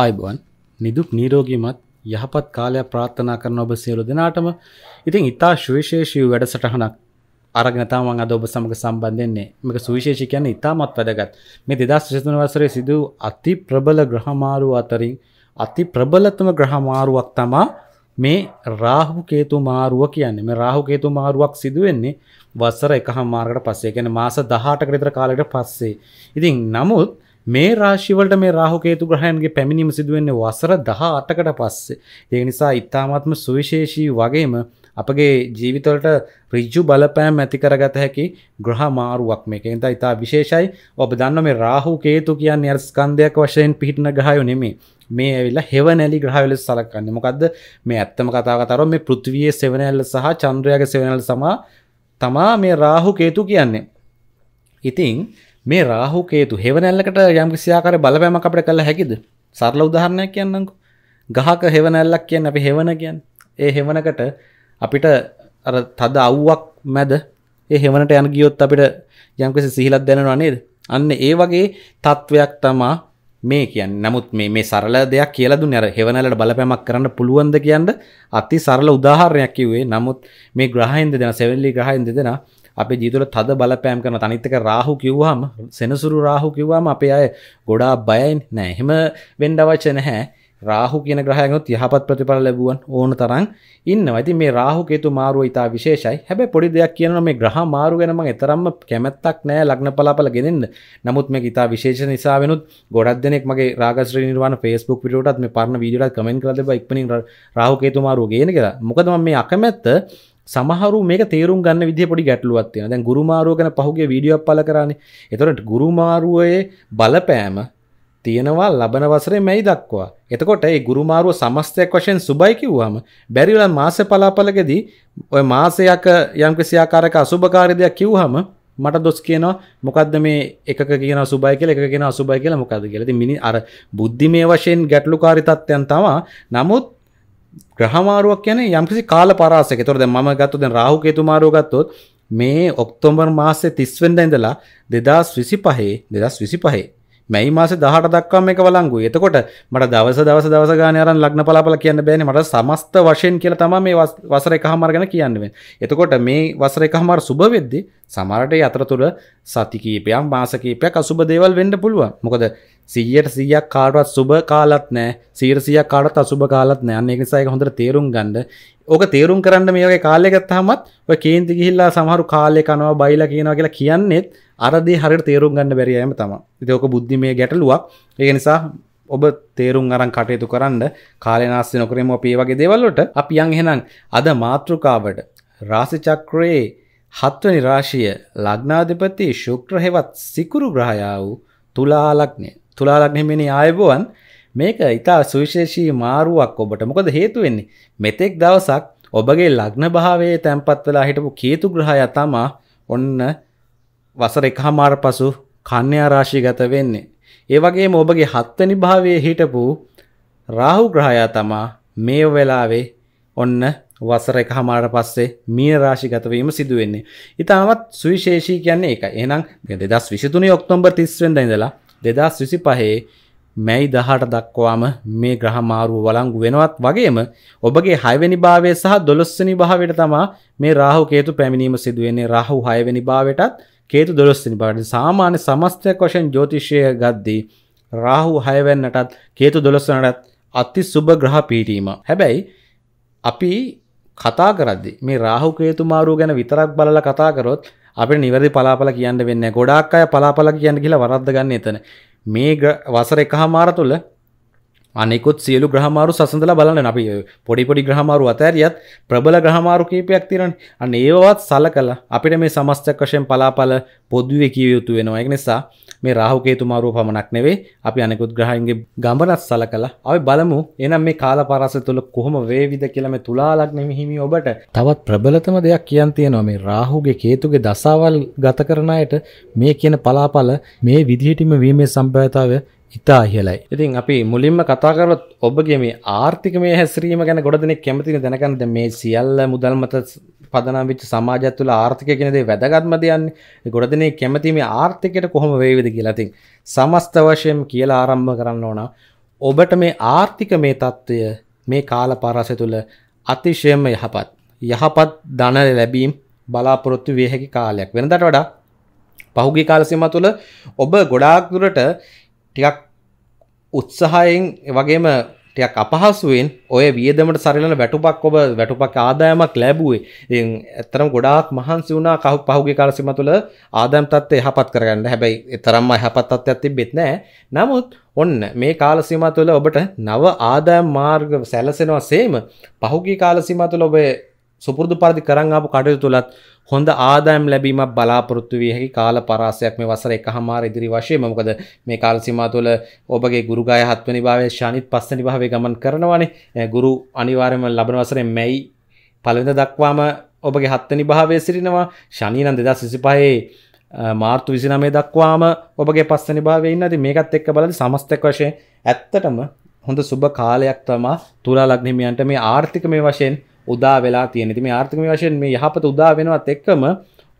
ආයිබුවන් නිදුක් නීරෝගීමත් යහපත් කාලයක් ප්‍රාර්ථනා කරන ඔබ සියලු දෙනාටම ඉතින් ඉතා ශවිශේෂී වැඩසටහනක් අරගනතාමන් අද ඔබ සමඟ සම්බන්ධෙන්නේ මේක සුවිශේෂි කියන්න ඉතාමත් වැදගත් මේ දෙදස් ශතන වසරේ සිදු අති ප්‍රබල ග්‍රහමාරු අතරින් අති ප්‍රබලතම ග්‍රහමාරුවක් තමා මේ රාහු කේතු මාරුව කියන්නේ මේ රාහු කේතු මාරුවක් සිදුවෙන්නේ වසර එකහ මාර්කට පස්සේ ගැන මාස දහටක විතර කාලකට පස්සේ ඉතින් නමුත් මේ රාශිවලට මේ රාහුකේතු ග්‍රහයන්ගේ පැමිණීම සිදුවෙන්නේ වසර දහ අටකට පස්සේ. ඒ නිසා ඉතාමත්ම සුවිශේෂී වගේම අපගේ ජීවිතවලට රිජ්ජු බලපෑම් ඇති කරගත හැකි ග්‍රහ මාරුවක් මේක. ඒ නිසා ඉතා විශේෂයි. ඔබ දන්න මේ රාහු කේතු කියන්නේ අර ස්කන්ධයක් වශයෙන් පිහිටන ග්‍රහයෝ නෙමෙයි. මේ ඇවිල්ලා හෙවනැලි ග්‍රහවල සලකන්නේ. මොකද්ද? මේ ඇත්තම කතාව කතාරොත් මේ පෘථිවියේ සෙවනැල්ල සහ චන්ද්‍රයාගේ සෙවනැල්ල සමා තමා මේ රාහු කේතු කියන්නේ. ඉතින් මේ රාහුකේතු හෙවනැල්ලකට යම් කිසියාකාර බලපෑමක් අපිට කළ හැකිද? සරල උදාහරණයක් කියන්නම්කෝ. ගහක හෙවනැල්ලක් කියන්නේ අපි හෙවන කියන්නේ. ඒ හෙවනකට අපිට අර තද අවුවක් මැද ඒ හෙවනට යන ගියොත් අපිට යම්කිසි සිහිලක් දැනෙනවා නේද? අන්න ඒ වගේ තත්වයක් තමා මේ කියන්නේ. නමුත් මේ මේ සරල දෙයක් කියලා දුන්නේ අර හෙවනැල්ලට බලපෑමක් කරන්න පුළුවන්ද කියන්න අති සරල උදාහරණයක් කිව්වේ. නමුත් මේ ග්‍රහයන් දෙදෙනා, සෙවන්ලි ග්‍රහයන් දෙදෙනා අපේ ජීතුල තද බලපෑම් කරන තනිත්තක රාහු කිව්වාම සෙනසුරු රාහු කිව්වාම අපේ අය ගොඩා බයයි නෑ එහෙම වෙන්ඩවච්ච නැහැ රාහු කියන ග්‍රහයගොත් යහපත් ප්‍රතිඵල ලැබුවන් ඕන තරන් ඉන්න ඇති මේ රාහුකේතු මාරුව ඉතා විශේෂයි හැබැ පොඩි දෙයක් කියන මේ ග්‍රහ මාරුගෙනම එතරම්ම කැමැත්තක් නෑ ලග්න පලාපල ගෙනන්න නමුත් මේ ඉතා විශේෂ නිසා වෙනුත් ගොඩක් දෙනෙක් මගේ රාගස්්‍ර නිර්වාන ෆස්බුක් විටත් මේ පරණ විඩියට කමෙන් කලබ ඉක්පනින් රාහුකේතු මාරුව ගෙන කියලා මොකදම මේ අකමැත්ත සමහරු මේක තේරුම් ගන්න විදිහ පොඩි ගැටලුවක් තියෙනවා. දැන් ගුරුමාරුව ගැන පහුගිය වීඩියෝක් පළ කරානේ. එතකොට ගුරුමාරුවේ බලපෑම තියෙනවා ලබන වසරේ මැයි දක්වා. එතකොට ඒ ගුරුමාරුව සමස්තයක් වශයෙන් සුබයි කිව්වම බැරි වෙලා මාස පලාපලකදී ඔය මාසයක යම් කිසි ආකාරයක අසුබකාරී දෙයක් කිව්වම මට දොස් කියනවා මොකද්ද මේ එකක කියන සුබයි කියලා එකක කියන අසුබයි කියලා මොකද්ද කියලා. ඉතින් මිනි අර බුද්ධිමය වශයෙන් ගැටලුකාරී තත්ත්වයන් තමයි. නමුත් ග්‍රහමාරුවක් යන යම්කිසි කාල පරාසක තොරද ම ගත්තු දැන් රාහුකේතුමාරෝ ගත්තොත් මේ ඔක්තෝම්බර් මාසය තිස්වෙන්ද ඉඳලා දෙදස් විසි පහේ දෙදස් විසි පහේ මැයි මාස දහට දක්වාම එක වලංගු එතකොට මට දවස දවස දවස ගාන අරන් ලග්න පලාපල කියන්න බෑනේ මට සමස්ත වශයෙන් කියලා තමයි මේ වසර එකහමාර ගැන කියන්නේ. එතකොට මේ වසර එකහමාර සුබ වෙද්දී සමහරට අතරතුර සති කීපයක් මාස කීපයක් අසුබ දේවල් වෙන්න පුළුවන්. මොකද සීයට සීයක් කාටවත් සුබ කාලත් නෑ සීරසියක් කාටත් අසුබ කාලත් නෑ අන්න ඒනිසායි හොඳට තේරුම් ගන්න ඕක තේරුම් කරන්න මේ වගේ කාලයකට හමත් ඔය කේන්ති ගිහිල්ලා සමහරු කාලේ කනවා බයිලා කියනවා කියලා කියන්නේත් අර දේ හරියට තේරුම් ගන්න බැරි අයම තමයි. ඉතින් ඕක බුද්ධිමය ගැටලුවක්. ඒක නිසා ඔබ තේරුම් අරන් කටයුතු කරන්න කාලේ නාස්ති නොකරෙමු අපි මේ වගේ දේවල් වලට අපි යන් එහෙනම් අද මාත්‍රිකාවට රාශි චක්‍රයේ හත්වනි රාශිය ලග්නාධිපති ශුක්‍ර හෙවත් සිකුරු ග්‍රහයා වූ තුලා ලග්නය තුලාලක්නෙමිනි ආයබුවන් මේක ඉතා සුවිශේෂී මාරුවක් ඔබට මොකද හේතු වෙන්නේ මෙතෙක් දවසක් ඔබගේ ලග්න භාවයේ තැන්පත් වෙලා හිටපු කේතු ග්‍රහය තමා ඔන්න වසර එකහමාර පසු කන්‍යා රාශිය ගත වෙන්නේ. ඒ වගේම ඔබගේ හත්වැනි භාවයේ හිටපු රාහු ග්‍රහය තමා මේ වෙලාවේ ඔන්න වසර එකහමාර පස්සේ මීන රාශි ගතවීම සිදු වෙන්නේ. ඊටමත් සුවිශේෂී කියන්නේ ඒකයි. එහෙනම් 2023 ඔක්තෝබර් 30 වෙනිදා ඉඳලා දෙදස් විසි පහේ මැයි දහට දක්වාම මේ ග්‍රහ මාරුව වලංගු වෙනවත් වගේම ඔබගේ හයවැනි භාවය සහ දොළොස්සනි භාවයට තමා මේ රාහු කේතු පැමිණීම සිදුවන්නේ රාහු හයවැනි භාවයටත් කේතු දොළොස්සනි භාවයට සාමාන්‍ය සමස්තයක් වශයෙන් ජෝතිෂය ගද්දී රාහු හයවැන්නටත් කේතු දොළොස්සනටත් අති සුභ ග්‍රහ පීටීම. හැබැයි අපි කතා කරද්දි මේ රාහු කේතු මාරුව ගැන විතරක් බලලා කතා කරොත් අපිට නිවැරදි පලාපල කියන්න වෙන්නේ ගොඩාක් අය පලාපල කියන්න කියලා වරද්ද ගන්න එතන මේ වසර එකහමාර තුළ අනෙකුත් සියලු ග්‍රහමාරු සසඳලා බලන්න අපි පොඩිපොඩි ග්‍රහමාරු අතෑරියත් ප්‍රබල ග්‍රහමාරු කීපයක් තියෙනනේ. අන්න ඒවවත් සලකලා අපිට මේ සමස්තක වශයෙන් පලාපල පොදුවේ කිය යුතු වෙනවා. ඒක නිසා මේ රාහු කේතු මාරුව පමණක් නෙවෙයි අපි අනෙකුත් ග්‍රහයන්ගේ ගමනත් සලකලා අපි බලමු. එහෙනම් මේ කාලපරස තුල කොහොම වේවිද කියලා මේ තුලා ලග්නෙ හිමි ඔබට තවත් ප්‍රබලතම දෙයක් කියන් තියෙනවා මේ රාහුගේ කේතුගේ දසාවල් ගත කරන අයට මේ කියන පලාපල මේ විදිහටම වීමේ සම්භාවිතාවය ඉතා ඉහලයි. ඉතින් අපි මුලින්ම කතාකරත් ඔබගේ මේ ආර්ථික මේ හැසිරීම ගැන ගොඩ දෙනෙක් කැමතින දැනකන්නද මේ සියල්ල මුදල් මත පදනවිච් සමාජත් තුළ ආර්ථිකය කෙනදේ වැදගත්ම දයන්නේ ගොඩ දෙනේ කැමති මේ ආර්ථිකයට කොහොම වේවිද කියලතින් සමස්ත වශයෙන් කියලා ආරම්භ කරන්න ඕන ඔබට මේ ආර්ථික මේ තත්ත්වය මේ කාල පරාසය තුළ අතිශයම යහපත් යහපත් ධන ලැබීම් බලාපොරොත්තු විය හැකි කාලයක් වෙනදට වඩා පහුගේ කාලසිම තුළ ඔබ ගොඩාක්දුරට ටිකක් උත්සාහයෙන් වගේම ටයක් අපහසුවෙන් ඔය වියදමට සරලන වැටුපක් ඔබ වැටුපක් ආදායමක් ලැබුවේ එතරම් ගොඩාක් මහන්සි වුණා කහු පහුගේ කාලසිම තුළ ආදම් තත්ත්වය යහපත් කරගන්න හැබැයි එතරම්ම යහපත් තත්ත්වයක් තිබෙත් නෑ නමුත් ඔන්න මේ කාලසීම තුළ ඔබට නව ආදායම් මාර්ග සැලසෙනවා සේම පහුගේ කාලසීම තුළ ඔබේ සුපුරුදු පරිදි කරන් ආපු කටයුතු තුලත් හොඳ ආදායම් ලැබීමක් බලාපොරොත්තු විය හැකි කාල පරාසයක් මේ වසර එකහමාර ඉදිරි වශයෙන් මොකද මේ කාල සීමාව තුළ ඔබගේ ගුරු ගාය හත්වෙනි භාවයේ ශනිත් පස්වෙනි භාවයේ ගමන් කරනවානේ ගුරු අනිවාර්යයෙන්ම ලබන වසරේ මැයි පළවෙනිද දක්වාම ඔබගේ හත්වෙනි භාවයේ සිටිනවා ශනි නම් 2025 මාර්තු 29 දක්වාම ඔබගේ පස්වෙනි භාවයේ ඉන්නදී මේකත් එක්ක බලද්දී සමස්තක වශයෙන් ඇත්තටම හොඳ සුබ කාලයක් තමයි තුලා ලග්න හිමියන්ට මේ ආර්ථික මේ වශයෙන් උදා වෙලා තියෙන ඉතින් මේ ආර්ථික වශයෙන් මේ යහපත උදා වෙනවත් එක්කම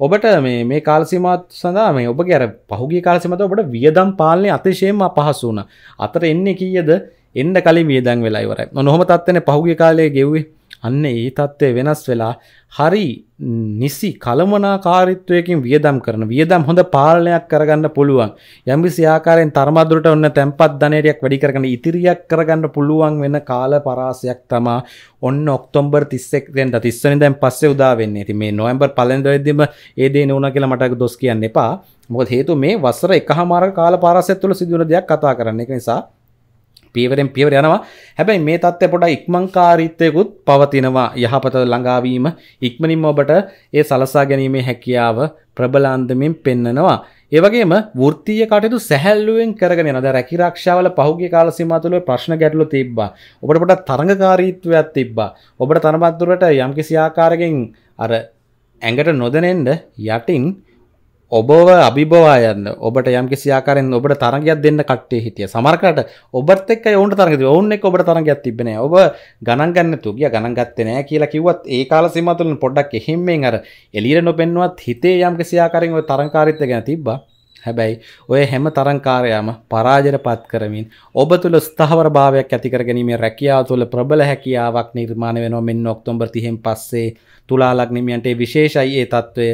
ඔබට මේ මේ කාලසීමාව සඳහා මේ ඔබගේ අර පහුගිය කාලසීමාවට ඔබට වියදම් පාලනය අතිශයින්ම අපහසු වුණා. අතර එන්නේ කීයද? එන්න කලින් වියදම් වෙලා ඉවරයි. මොනොහොම තත්ත්වනේ පහුගිය කාලයේ ගෙව්වේ. අන්න ඒ තත්ත්වය වෙනස් වෙලා හරි නිසි කළමනාකාරිත්වයකින් වියදම් කරන වියදම් හොඳ පාලනයක් කරගන්න පුළුවන් යම්බිසි ආකාරයෙන් තරමදුරට ඔන්න තැන්පත් ධනයටයක් වැඩි කරගන්න ඉතිරියක් කරගන්න පුළුවන් වෙන කාල පරාසයක් තමා ඔන්න ඔක්තොම්බර් තිස්සෙක් දෙන්ට තිස්සනි දැන් පස්සේ උදා වෙන්නේ ඉතින් මේ නොවැම්බර් පළඳවෙද්දිම ඒ දේ නුණා කියලා මට දොස් කියන්න එපා මොකද හේතුව මේ වසර එකහමාර කාල පාරාසයක් තුළ සිදුවන දෙයක් කතා කරන්න ඒක නිසා පීවරෙන් පියවර යනවා හැබැයි මේ තත්ත්වය පොඩ ඉක්මංකාරීත්වයකුත් පවතිනවා යහපත ළඟාවීම ඉක්මනින් ඔබට ඒ සලසා ගැනීමේ හැකියාව ප්‍රබලාන්දමින් පෙන්නනවා. ඒවගේම ෘතිය කටයුතු සැහැල්ලුවෙන් කරගෙන යන දැන් රැකිරක්ෂාවල පහුගිය කාල සීමාව තුළ ප්‍රශ්න ගැටලු තිබ්බා. ඔබට පොඩ තරඟකාරීත්වයක් තිබ්බා. ඔබට තරමත් දුරට යම්කිසි ආකාරයෙන් අර ඇඟට නොදැනෙන්න යටින් ඔබව අභිබවා යන්න ඔබට යම් කිසි ආකාරයෙන් ඔබට තරගයක් දෙන්න කට්ටිය හිටිය. සමහරකට ඔබත් එක්ක ඔවුන්ට තරග තිබුණා. ඔවුන් එක්ක ඔබට තරගයක් තිබ්බේ නෑ. ඔබ ගණන් ගන්න නැතුව ගියා ගණන් ගත්තේ නෑ කියලා කිව්වත් ඒ කාල සීමාව තුළ පොඩ්ඩක් එහෙම්මෙන් අර එළියට නොපෙන්නුවත් හිතේ යම් කිසි ආකාරයෙන් ඔය තරගකාරීත්වය ගැන තිබ්බා. හැබැයි ඔය හැම තරංකාරයාම පරාජයට පත් කරමින් ඔබ තුළ ස්ථාවර භාවයක් ඇතිකර ගැනීමේ රැකියාව තුළ ප්‍රබල හැකියාවක් නිර්මාණය වෙනවා මෙන්න ඔක්තෝබර් 30න් පස්සේ තුලා ලග්නමියන්ට විශේෂයි ඒ තත්ත්වය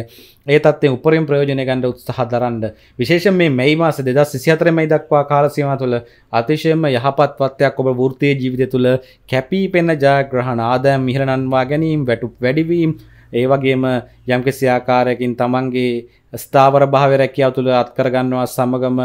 ඒ තත්ත්වයෙන් උපරිම ප්‍රයෝජනය ගන්න උත්සාහ දරන්න විශේෂයෙන් මේ මැයි මාස 2024 මැයි දක්වා කාල සීමාව තුළ අතිශයම යහපත් වත්යක් ඔබ වෘත්තීය ජීවිතය තුළ කැපිපෙන ජයග්‍රහණ ආදායම් මිහිරණන්වා ගැනීම වැටුප් වැඩිවීම ඒ වගේම යම්කිසි ආකාරයකින් තමන්ගේ ස්ථාවර භාව රැකියාව තුළ අත්කරගන්නවා සමගම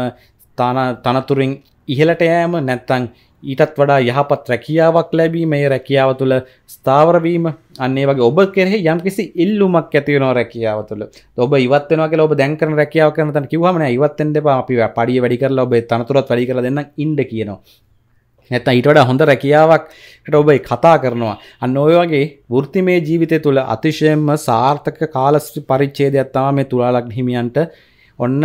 තනතුරින් ඉහලට යෑම නැත්තං ඊටත් වඩා යහපත් රැකියාවක් ලැබීම මේ රැකියාව තුළ ස්ථාවරවීම අන්නේ වගේ ඔබ කෙරෙහි යම් කිසි ඉල්ලුමක් ඇතිවෙනවා රැකියාව තුළ ඔබ ඉවත්වෙනවා කියලා ඔබ දැන් කරන රැකියාව කරන තන කිව්වම නෑ ඉවත් වෙන්න එපා අපි පඩිය වැඩි කරලා ඔබේ තනතුරත් වැඩි කරලා දෙන්නම් ඉන්න කියනවා නැත ඊටට හොඳ රැකියාවක්ට ඔබයි කතා කරනවා අන්න ඔය වගේ වෘතිමේ ජීවිතය තුළ අතිශයෙන්ම සාර්ථක කාලස්ි පරිච්චේදයක් තම මේ තුළාලක් හිමියන්ට ඔන්න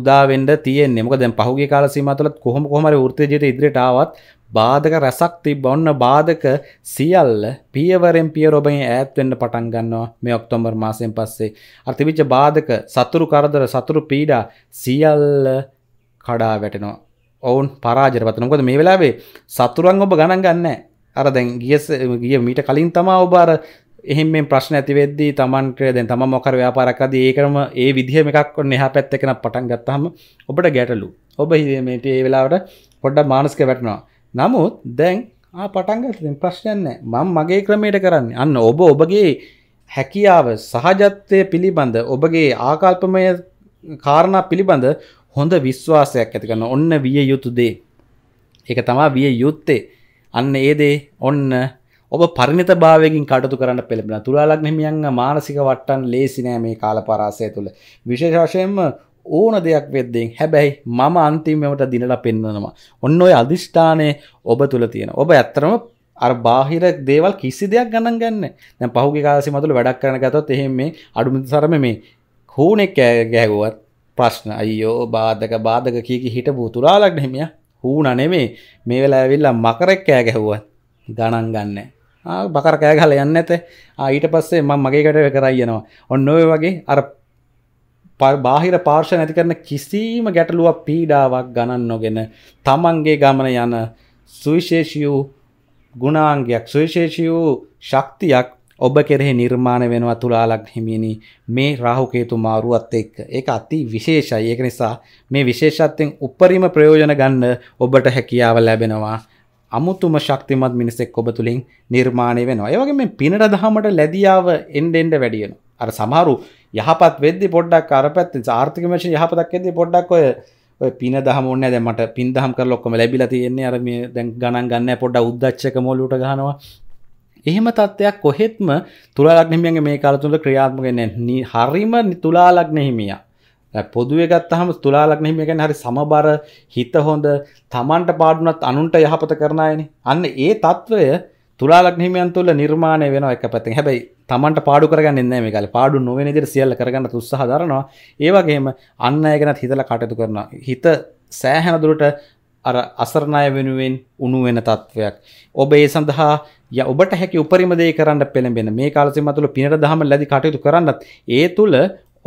උදාවෙන්ට තියෙන් මොක දැ පහුගේ කාලසීම තුළත් කොහොම කොමර ෘතජයට ඉදිරිටාවත් බාධක රැසක් තිබ ඔන්න බාධක සියල්ල පියවරෙන් පිය රොබයි ඇත්වෙන්ට පටන් ගන්නවා මේ ඔක්තොම්බර් මාසයෙන් පස්සේ අර්තිවිච්ච බාධක සතුරු කරදර සතුරු පීඩා සියල්ල කඩා වැටෙනවා ඔවුන් පරාජරපත නොකොද මේ වෙලාවේ සතුරන් ඔබ ගණන් ගන්න අර දැන් ගියස ගිය මීට කලින් තමා ඔබාර එහෙම මේ ප්‍රශ්න ඇතිවෙද්දී තමන්ටය දැන් තම මොකර ව්‍යාපාරක්කද ඒකරම ඒ විදිහම එකක් ඔන්න එහා පැත්ත එකෙන පටන් ගත්තහම ඔබට ගැටලු ඔබ හිදමට ඒ වෙලාවට පොඩ්ඩ මානස්ක වැටනවා නමුත් දැන් පටන්ගතින් ප්‍රශ්නයන්න මං මගේ ක්‍රමයට කරන්න අන්න ඔබ ඔබගේ හැකියාව සහජත්වය පිළිබඳ ඔබගේ ආකල්පමය කාරණා පිළිබඳ හොඳ විශ්වාසයක් ඇති කරන ඔන්න විය යුතු දේ ඒක තමා විය යුත්තේ අන්න ඒ දේ ඔන්න ඔබ පරිණත භාවයකින් කටයුතු කරන්න පෙළඹෙන තුලාලග්න හිමියන්ගේ මානසික වට්ටම් ලේසි නෑ මේ කාලපරාසය තුළ විශේෂ වශයෙන්ම ඕන දෙයක් වෙද්දෙන් හැබැයි මම අන්තිමට දිනලා පෙන්වනවා ඔන්න ඔය අදිෂ්ඨානය ඔබ තුළ තියෙන ඔබ ඇත්තරම අර බාහිර දේවල් කිසි දෙයක් ගණන් ගන්න දැන් පහුගිය කාලේ මතුල වැඩක් කරන ගත්තොත් එහෙම මේ අඩුම තරමේ මේ කෝණෙක් ගෑගුවත් ප්‍රශ්න අයියෝ බාධක බාධක කියකි හිට බූතුරාලක් නෙමිය හූන නෙමේ මේ වෙලා ඇවිල්ලා මකරෙක් කෑ ගැහුවත් ගණන් ගන්න බකර කෑ ගහල යන්න ඇත ඊට පස්සේ මං මගේකට කරයියනවා ඔන්න ඔය වගේ අර බාහිර පාර්ශ නැති කරන කිසිීම ගැටලුවක් පීඩාවක් ගණන් නොගෙන තමන්ගේ ගමන යන සුවිශේෂියූ ගුණාංගයක් සුවිශේෂියූ ශක්තියක් ඔබ කෙරෙහි නිර්මාණ වෙනවා තුලාලක් හිමියනි මේ රාහු කේතු මාරුවත් එක්ක ඒක අති විශේෂයි ඒක නිසා මේ විශේෂත්වයෙන් උපරිම ප්‍රයෝජන ගන්න ඔබට හැකියාව ලැබෙනවා අමුතුම ශක්තිමත් මිනිසෙක් ඔබ තුලින් නිර්මාණය වෙනවා ඒ වගේම මේ පිනට දහමට ලැබියාව එන්න එන්න වැඩි වෙනවා අර සමහරු යහපත් වෙද්දි පොඩ්ඩක් අර පැත්තෙන් ආර්ථික වශයෙන් යහපතක් වෙද්දි පොඩ්ඩක් ඔය ඔය පින දහම ඕනේ දැන් මට පින් දහම් කරලා ඔක්කොම ලැබිලා තියෙන්නේ අර මේ දැන් ගණන් ගන්න පොඩ්ඩක් උද්දච්චක මොළුට ගහනවා එහෙම තත්ත්වයක් කොහෙත්ම තුලාලක්නහිමියන්ගේ මේ කාලතුන්ට ක්‍රියාත්මකෙන හරිම තුලාලක්නෙහිමිය පොදුවේ ගත්තහම තුලාලක්නෙහිමිය ගැන හරි සමබර හිත හොඳ තමන්ට පාඩුනත් අනුන්ට යහපත කරනයනි අන්න ඒ තත්ත්වය තුලාලක්නහිමියන් තුළ නිර්මාණය වෙන එක පැති හැබයි තමන්ට පාඩු කරගන්න මේ කල පාඩු නොවෙන දිර සියල්ල කරගන්න උත්සාහ දරනවා ඒවගේම අන්න ගැනත් හිතල කටයුතු කරන හිත සෑහැන දුරට අර අසරණය වෙනුවෙන් උණු වෙන තත්ත්වයක් ඔබ ඒ සඳහා ය ඔබට හැකි උපරිමදේ කරන්න පෙළඹෙන මේ කාලසිම තුළ පිනට දහම ලැදි කටයුතු කරන්නත් ඒ තුළ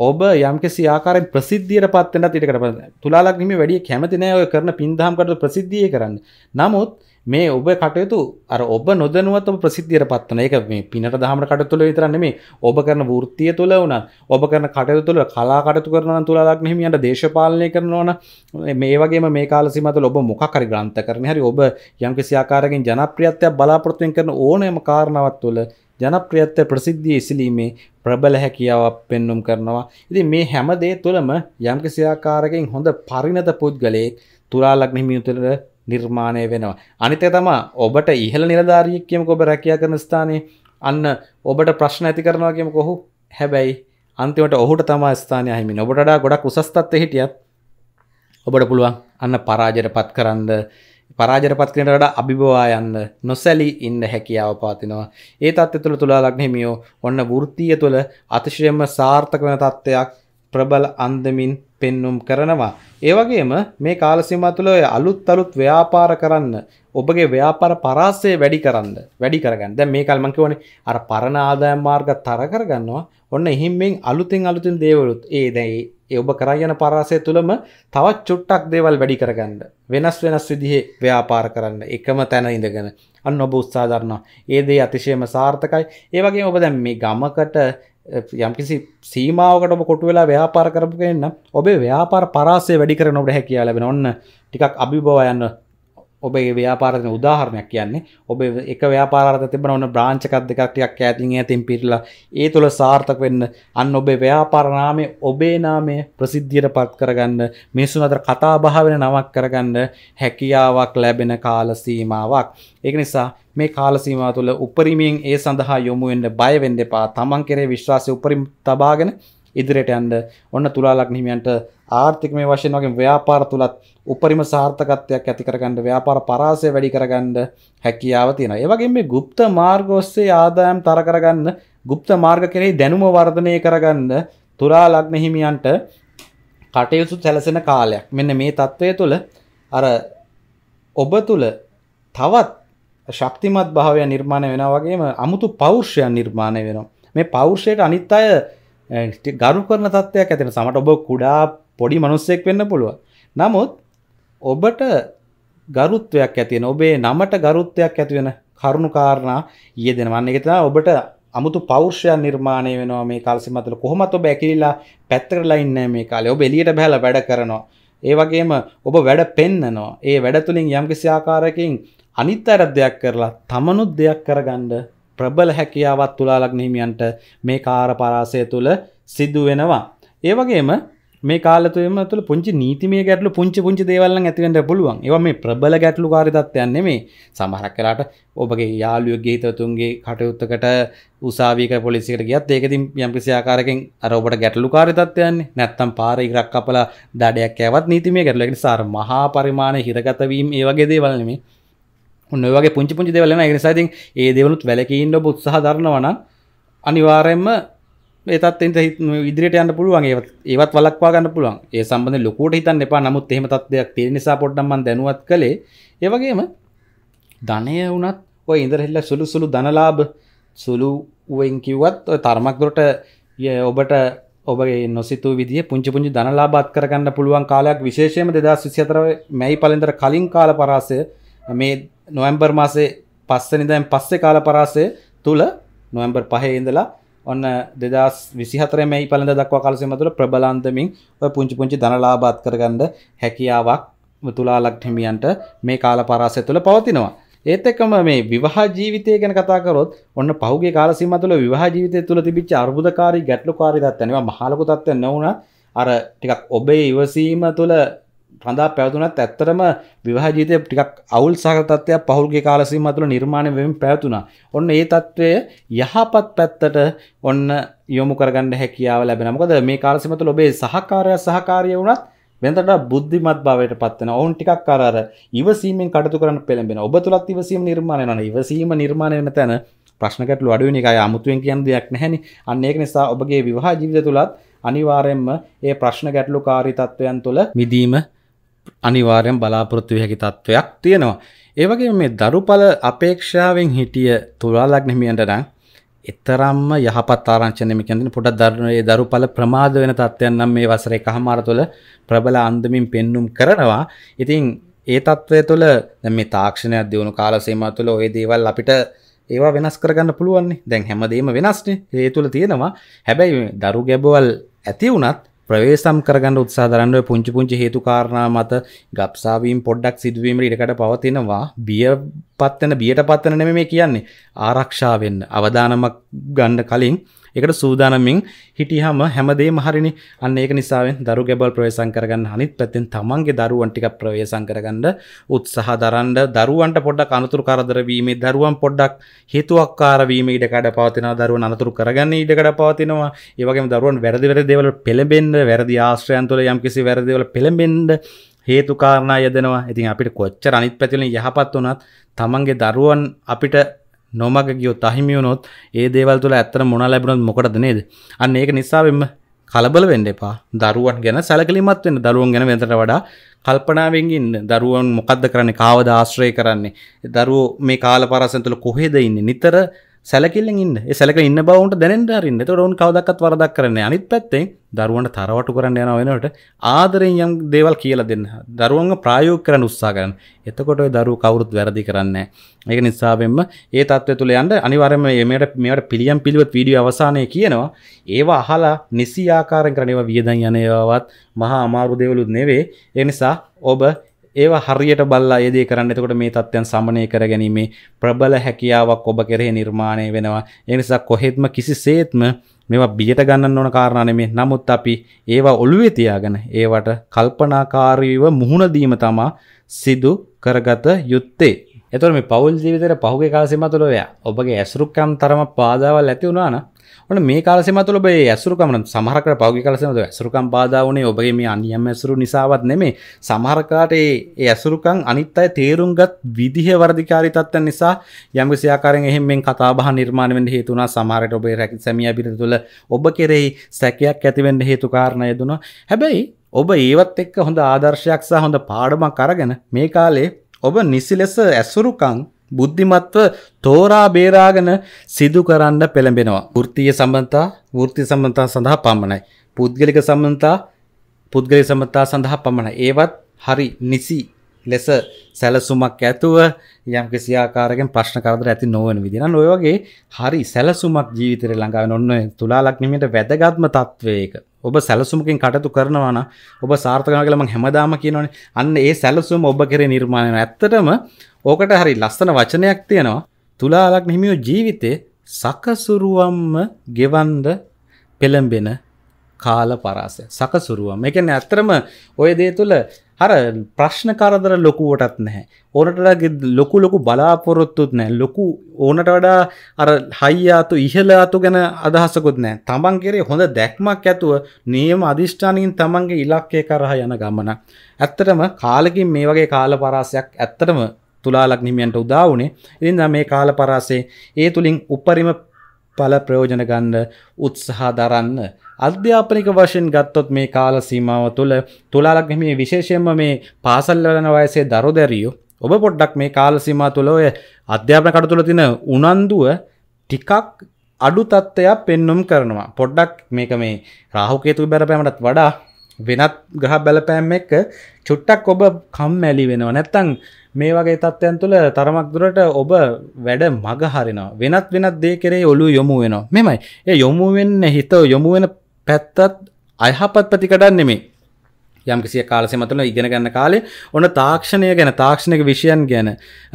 ඔබ යම්කිසි ආකාරයෙන් ප්‍රසිද්ධියට පත්වෙන ඉට කරප තුලාලක් නිම වැඩිය කැමතිනය ඔය කරන පින්දහම් කට ප්‍රසිද්ධිය කරන්න නමුත් මේ ඔබ කටයුතු අර ඔබ නොදනුවතම ප්‍රසිද්ධියට පත්වන එක මේ පිනට දහමට කටතුළ විතරන්නේ මේ ඔබ කරන වෘත්තිය තුළ වුණත් ඔබ කරන කටයුතු තුළ කලා කටතු කරන තුළලක් මෙහිමියන්ට දේශපාලනය කරනවන මේ වගේ මේ කාලසිමත ඔබ මොකරි ග්‍රන්ථ කරන හරි ඔබ යම්කිසිආකාරකින් ජනප්‍රියත්වයක් බලාපොරත්තුවෙන් කරන ඕනෑම කාරණාවත් තුළ ජනප්‍රියත්ව ප්‍රසිද්ධිය ඉසිලීමේ ප්‍රබල හැකියාවක් පෙන්නුම් කරනවා ඉති මේ හැමදේ තුළම යම්කිසිආකාරකින් හොඳ පරිණත පුද්ගලයෙක් තුරාලක් නිමියතුළට නිර්මාණය වෙනවා. අනිතය තමා ඔබට ඉහළ නිලධාරියෙක් කියමක ඔබ රැකයා කරන ස්ථානයේ අන්න ඔබට ප්‍රශ්න ඇති කරනවා කියම කොහු හැබැයි අන්තිමට ඔහුට තමා ස්ථානය හිමි ඔබට ගොඩක් උසස්තත්ව හිටියත් ඔබට පුළුවන් අන්න පරාජයට පත් කරන්න පරාජයට පත් කරනට වඩා අභිබවා යන්න නොසැලී ඉන්න හැකියාව පවතිනවා. ඒ තත්ත්වය තුළ තුලා ලග්න හිමියෝ ඔන්න වෘත්තීය තුළ අතිශයම සාර්ථක වෙන තත්ත්වයක් ප්‍රබල අන්දමින් පෙන්නුම් කරනවා. ඒවගේම මේ කාලසිම තුළ අලුත් අලුත් ව්‍යාපාර කරන්න ඔබගේ ව්‍යාපාර පරාසය වැඩි කරන්න වැඩි කරගන්න දැ මේ කල්මක වනේ අර පරණ ආදායම් මාර්ග තර කරගන්නවා ඔන්න එහිම්මෙන් අලුතින් අලුතින් දේවලුත් ඒ දැයි ඒ ඔබ කරයන පරාසය තුළම තවත් චුට්ටක් දේවල් වැඩි කරගන්න වෙනස් වෙනස් විදිහේ ව්‍යාපාර කරන්න එකම තැන ඉඳගෙන අන්න ඔබ උත්සාධරනවා ඒදේ අතිශයම සාර්ථකයි ඒවගේ ඔබ දැන් මේ ගමකට යම්කිසි සීමාවකට ඔබ කොටු වෙලා ව්‍යාපාර කරපු කෙනෙක් නම් ඔබේ ව්‍යාපාර පරාසය වැඩි කරන ඔබට හැකියාව ලැබෙන ඔන්න ටිකක් අභිභවා යන්න ඔබේ ව්‍යාපාරන උදාහරණයක් කියන්නේ ඔබ එක ව්‍යාපාරත තිබන ඔන්න බ්‍රාංචකක් දෙකක්ටයක් ඇතින් ඇතින් පිරිලා ඒ තුළ සාර්ථක වෙන්න අන්න ඔබේ ව්‍යාපාරනාමය ඔබේ නාමය ප්‍රසිද්ධියට පත් කරගන්න මිනිසුන් අතර කතා බහවෙන නමක් කරගන්න හැකියාවක් ලැබෙන කාල සීමාවක් ඒක නිසා මේ කාල සීමාව තුළ උපරිමයෙන් ඒ සඳහා යොමු වෙන්න බය වෙන්න එපා තමන් කෙරේ විශ්වාසය උපරිම තබාගෙන ඉදිරියට යන්න ඔන්න තුලා ලග්න හිමියන්ට ආර්ථිකමය වශයෙන් වගේ ව්‍යාපාර තුලත් උපරිම සාර්ථකත්වයක් ඇති කරගන්න ව්‍යාපාර පරාසය වැඩි කරගන්න හැකියාව තියෙනවා. ඒ වගේම මේ গুপ্ত මාර්ග ඔස්සේ ආදායම් තර කරගන්න, গুপ্ত මාර්ග කෙරෙහි දැනුම වර්ධනය කරගන්න තුලා ලග්න හිමියන්ට කටයුතු සැලසෙන කාලයක්. මෙන්න මේ தত্ত্বය තුළ අර ඔබ තුළ තවත් ශක්තිමත් භාවය නිර්මාණය වෙනවා වගේම අමුතු පෞරුෂයන් නිර්මාණය වෙනවා. මේ පෞරුෂයට අනිත් අය ගරු කරන තත්ත්වයක් ඇතින සමට ඔබ කුඩා පොඩි මනුස්සෙක් වෙන්න පුළුව නමුත් ඔබට ගරුත්වයක් ඇතියෙන ඔබේ නමට ගරුත්වයක් ඇතිවෙන කරුණුකාරණා යෙදෙන වන්න එකතලා ඔබට අමුතු පෞෂ්‍යයන් නිර්මාණය වෙනවා මේ කාලසි මතල කොහොමත් ඔබ ඇකිලිලා පැත්තරලයින්න මේ කාලේ ඔබ එලියට බැල වැඩ කරනවා ඒ වගේම ඔබ වැඩ පෙන්නනවා ඒ වැඩතුළින් යම්කිසි ආකාරකින් අනිත් අර දෙයක් කරලා තමනුත් දෙයක් කරගණ්ඩ ප්‍රබල හැකියාවත් තුලාලක් නහිමියන්ට මේ කාර පරාසය තුළ සිදු වෙනවා ඒ වගේම මේ කාලතුයම තුළ පුංචි නීතිමේ ගැටලු පුංචි පුංචි දේවල්ලන් ඇතිවෙන්ට පුළුවන් ඒව මේ ප්‍රබල ගැටලු කාරිතත්වයන්නේ මේ සමහරක් කලාට ඔබගේ යාලුවගේ හිතවතුන්ගේ කටයුත්තකට උසාවික පොලිසිකට ගියත් ඒකතින් යම්කිසියාකාරකින් අර ඔබට ගැටලු කාරිතත්වයන්නේ නැත්තම් පාර ඉරක් කපලා දඩයක් ඇවත් නීතිමේ ගැටලගෙන සාර මහා පරිමාණය හිරගතවීම ඒවගේ දේවල්නෙමේ ඔන්න වගේ පුංචි පුංචි දෙවලන ඒනිසාතින් ඒ දෙවනුත් වැලකීන්න බොත්සහ දරනවන අනිවාරයෙන්ම ඒතත්ෙන්ට ඉදිරියට යන්න පුළුවන් ඒත් ඒවත් වලක්වා ගන්න පුළුවන් ඒ සම්බඳ ලොකෝට හිතන්න එපා නමුත් එහෙම තත්ත්වයක් තියෙන නිසා පොඩ්ඩක් මම දැනුවත් කළේ ඒ වගේම ධනය වුණත් ඔය ඉඳරහිල්ල සුළු සුළු ධනලාභ සුළු වෙන් කිව්වත් ඔය තරමක් දුරට ඔබට ඔබගේ නොසිතු විදිිය පුංචි පුංචි ධනලාබත් කරගන්න පුළුවන් කාලයක් විශේෂයම දෙදස් විසිතර මැයි පලින්දර කලින් කාල පරාසය මේ නොවැම්බර් මාසේ පස්සනිදැම් පස්සේ කාල පරාසය තුළ නොවැම්බර් පහේ ඉඳලා ඔන්න දෙදස් විසිහතර මේ පලඳ දක්වා කලසම තුළ ප්‍රබලන්දමින් ඔය පුංචි පුංචි දනලාබාත් කරගන්න හැකියාවක් තුලා ලක්හිමියන්ට මේ කාල පරාසය තුළ පවතිනවා. ඒත් එකම මේ විවාහ ජීවිතය ගැන කතා කරොත් ඔන්න පහුගේ කාල සීම තුළ විවාහ ජීවිතය තුළ තිබිච්ච අර්බුදකාරී ගැටලුකාරී තත්ත්වය නෙවෙයි මහලක තත්ත්වය නොවුණා අර ටිකක් ඔබේ ඉවසීම තුළ සඳහා පැවතුනත් ඇත්තටම විවාහ ජීවිතය ටිකක් අවුල් සහගත තත්ත්වයක් පහුගිය කාල සීමාව තුළ නිර්මාණය වෙමින් පැවතුණා. ඔන්න ඒ తත්වය යහපත් පැත්තට ඔන්න යොමු කරගන්න හැකියාව ලැබෙනවා. මොකද මේ කාල සීමාව තුළ ඔබේ සහකාරය සහකාරිය වුණත් වෙනතට බුද්ධිමත් භාවයට පත් වෙනවා. ඔවුන් ටිකක් අර අර ඉවසීමෙන් කටයුතු කරන්න පෙළඹෙනවා. ඔබ තුලත් ඉවසීම නිර්මාණය වෙනවා. ඉවසීම නිර්මාණය වෙන තැන ප්‍රශ්න ගැටලු අඩු වෙන එකයි 아무තුවෙන් කියන දෙයක් නැහැනේ. අන්න ඒක නිසා ඔබගේ විවාහ ජීවිත තුලත් අනිවාර්යයෙන්ම ඒ ප්‍රශ්න ගැටලු කාරී තත්වයන් තුළ මිදීම අනිවාර්යෙන් බලාපොරොත්තු හැකි තත්ත්වයක් තියෙනවා. ඒවගේ මේ දරුඵල අපේක්ෂාවෙන් හිටිය තුලාලග්නහිමියන්ට නම් එතරම්ම යහපත් ආරංචනයම කියන්නේ පොඩක් දරුණේ දරුඵල ප්‍රමාද වෙන තත්ත්වයන් නම් මේ වසරේ කහමාර තුළ ප්‍රබල අන්දමින් පෙන්눔 කරනවා. ඉතින් ඒ තත්ත්වය තුළ දැන් මේ තාක්ෂණයක් දිනු කාල සීමාව තුළ ওই දේවල් අපිට ඒවා වෙනස් කරගන්න පුළුවන් නේ. දැන් හැමදේම වෙනස්නේ. ඒ තුළ තියෙනවා. හැබැයි දරු ගැබවල් ඇති වුණත් ප්‍රවේශම් කරගන්න උත්සාධරන්ව පුංචි පුංචි හේතුකාරණා මත ගප්සාවීම් පොඩ්ඩක් සිදුවීමට ඉඩකට පවතිනවා බිය පත්වන බියට පත්වන නෙම මේ කියන්නේ ආරක්ෂාවෙන්න අවධානමක් ගන්න කලින් එකට සූදානමින් හිටියහම හැමදේම හරිනේ. අන්න ඒක නිසාවෙන් දරු ගැබල් ප්‍රවේශම් කරගන්න අනිත් පැත්තෙන් තමන්ගේ දරුවන් ටිකක් ප්‍රවේශම් කරගන්න උත්සාහ දරන්න දරුවන්ට පොඩ්ඩක් අනතුරු කරදර වීමේ දරුවන් පොඩ්ඩක් හේතුවක්කාර වීමේ ඉඩකඩ පවතිනවා දරුවන් අනතුරු කරගන්න ඉඩකඩ පවතිනවා. ඒ වගේම දරුවන් වැරදි වැරදි දේවල් පෙළඹෙන්න වැරදි ආශ්‍රයන් තුළ යම්කිසි වැරදි දේවල් පෙළඹෙන්න හේතුකාරණා යදනවා. ඉතින් අපිට කොච්චර අනිත් පැතිවලින් යහපත් වුණත් තමන්ගේ දරුවන් අපිට නොමග ගියොත් අහිමියුණොත් ඒ දේවල් තුළ ඇත්තර මොන ලැබුණොත් මොකටද නේද අන්න ඒක නිසාවෙන්ම කලබල වෙන්න එපා දරුවන් ගැන සැලකිලිමත් වෙන්න දරුවන් ගැන වෙනතට වඩා කල්පනාවෙන් ඉන්න දරුවන් මොකද්ද කරන්නේ කාවද ආශ්‍රය කරන්නේ දරුවෝ මේ කාල පරසන් තුළ කොහෙද ඉන්නේ නිතර සැලකිල්ලෙන් ඉන්න සැලක ඉන්න බවට දැනට රන්න ොවන් කවදක්ත් වරදක් කරන අනිත් පැත්තේ දරුවන්ට තරවටු කරන්න යන වෙනට ආදරෙන් යම් දේවල් කියල දෙන්න දරුවන්ග ප්‍රායෝග කරන උත්සා කරන එතකොට දරු කවුරුත් වැරදි කරන්න ඒක නිසාවෙන්ම ඒ තත්ව තුළ යන්ට අනිවරම මේට මේට පිළියම් පිළිවත් වීඩිය අවසානය කියනවා ඒවා අහලා නිසි ආකාරෙන් කරනවා වියදන් යනයවත් මහා අමාරු දෙවලුත් නෙවේ එනිසා ඔබ ඒව හරියට බල්ලා ඒදේ කරන්න එතකොට මේ තත්ත්වයන් සමනය කර ගැනීමේ ප්‍රබල හැකියාවක් ඔබ කෙරෙහි නිර්මාණය වෙනවා ඒ නිසා කොහෙත්ම කිසිසේත්ම මේවා බියට ගන්න ඕන කාරණා නෙමෙයි නමුත් අපි ඒවා ඔළුවේ තියාගෙන ඒවට කල්පනාකාරීව මුහුණ දීම තමා සිදු කරගත යුත්තේ එතකොට මේ පෞල් ජීවිතේට පහුගිය කාලෙ සීමා තුළ ඔබගේ ඇසුරුකම් තරම පාදාවල් ඇති වුණා නම් ඕන මේ කාලසෙම තුළ ඔබේ ඇසුරුකම සමහරකට පෞගි කාලසෙම තුළ ඇසුරුකම් බාධා වුණේ ඔබගේ මේ අනියම් ඇසුරු නිසාවත් නෙමෙයි සමහරකට ඒ ඇසුරුකම් අනිත් අය තේරුම්ගත් විදිහ වර්ධිකාරී තත්ත්වයන් නිසා යම්කිසි ආකාරයෙන් එහෙම මෙන් කතා බහ නිර්මාණය වෙන්න හේතු වුණා සමහරකට ඔබේ රැකි සැමියා පිරිත තුළ ඔබ කෙරෙහි සැකයක් ඇති වෙන්න හේතු කාරණා යෙදුණා හැබැයි ඔබ ඒවත් එක්ක හොඳ ආදර්ශයක් සහ හොඳ පාඩමක් අරගෙන මේ කාලේ ඔබ නිසි ලෙස ඇසුරුකම් බුද්ධිමත්ව තෝරා බේරාගෙන සිදු කරන්න පෙළඹෙනවා. වෘත්තීය සම්බන්ධතා වෘත්ති සම්බන්ධතා සඳහා පමණයි. පුද්ගලික සම්බන්ධතා පුද්ගලික සම්බන්ධතා සඳහා පමණයි. ඒවත් හරි නිසි ලෙස සැලසුමක් ඇතුව යම් කිසි ආකාරයකින් ප්‍රශ්න කරදර ඇති නොවන විදිහ. නන් ඔය වගේ හරි සැලසුමක් ජීවිතේ ළඟා වෙන ඔන්න ඔය තුලා ලග්නෙමිට වැදගත්ම තත්වයක. ඔබ සැලසුමකින් කටයුතු කරනවා නම් ඔබ සාර්ථක වෙනවා කියලා මම හැමදාම කියනවනේ. අන්න ඒ සැලසුම ඔබ කෙරේ නිර්මාණය වෙනවා. ඇත්තටම ඕකට හරි ලස්සන වචනයක් තියෙනවා තුලාලක් හිමියෝ ජීවිතේ සකසුරුවම්ම ගෙවන්ද පෙළඹෙන කාල පරාසය සකසුරුවම් එක ඇත්තරම ඔය දේ තුළ හර ප්‍රශ්න කරදර ලොකුවටත් නැහැ ඕනට ලොකු ලොකු බලාපොරොත්තුත් නෑ ලොකු ඕනට වඩා අර හයියාතු ඉහලාතු ගැන අදහසකුත් නෑ තමන් කෙරේ හොඳ දැක්මක් ඇතුව නියම අධිෂ්ඨානකින් තමන්ගේ ඉලක්කය කරහ යන ගමන ඇත්තටම කාලකින් මේ වගේ කාල පරාසයක් ඇත්තටම තුලාලක්නිමියන්ට උදාවුනේ ඉතින් මේ කාල පරාසේ ඒ තුළින් උපරිම ඵල ප්‍රයෝජන ගන්න උත්සාහ දරන්න අධ්‍යාපනික වශයෙන් ගත්තොත් මේ කාල සීමාව තුළ තුලාලක්නිමිය විශේෂයෙන්ම මේ පාසල් වලන වයසේ දරුදැරියෝ ඔබ පොඩ්ඩක් මේ කාල සීමාව තුළ ඔය අධ්‍යාපන කඩ තුළ තියෙන උනන්දුව ටිකක් අඩු තත්ත්වයක් පෙන්නුම් කරනවා පොඩ්ඩක් මේක මේ රාහුකේතු බැලපෑමටත් වඩා වෙනත් ග්‍රහ බැලපෑම් එක්ක චුට්ටක් ඔබ කම්මැලි වෙනවා නැත්තම් මේ වගේ තත්ත්යන් තුළ තරමක් දුරට ඔබ වැඩ මග හරිනවා වෙනත් වෙනත් දේ කරේ ඔලු යොමු වෙනවා මෙමයි ඒ යොමුුවෙන්න හිත යොමු වෙන පැත්තත් අයහපත් ප්‍රතිකඩන් නෙමේ යම් කිසිය කාලසෙම තුළ ඉගෙන ගන්න කාලේ ඔන්න තාක්ෂණය ගැන තාක්ෂණක විෂයන් ගැන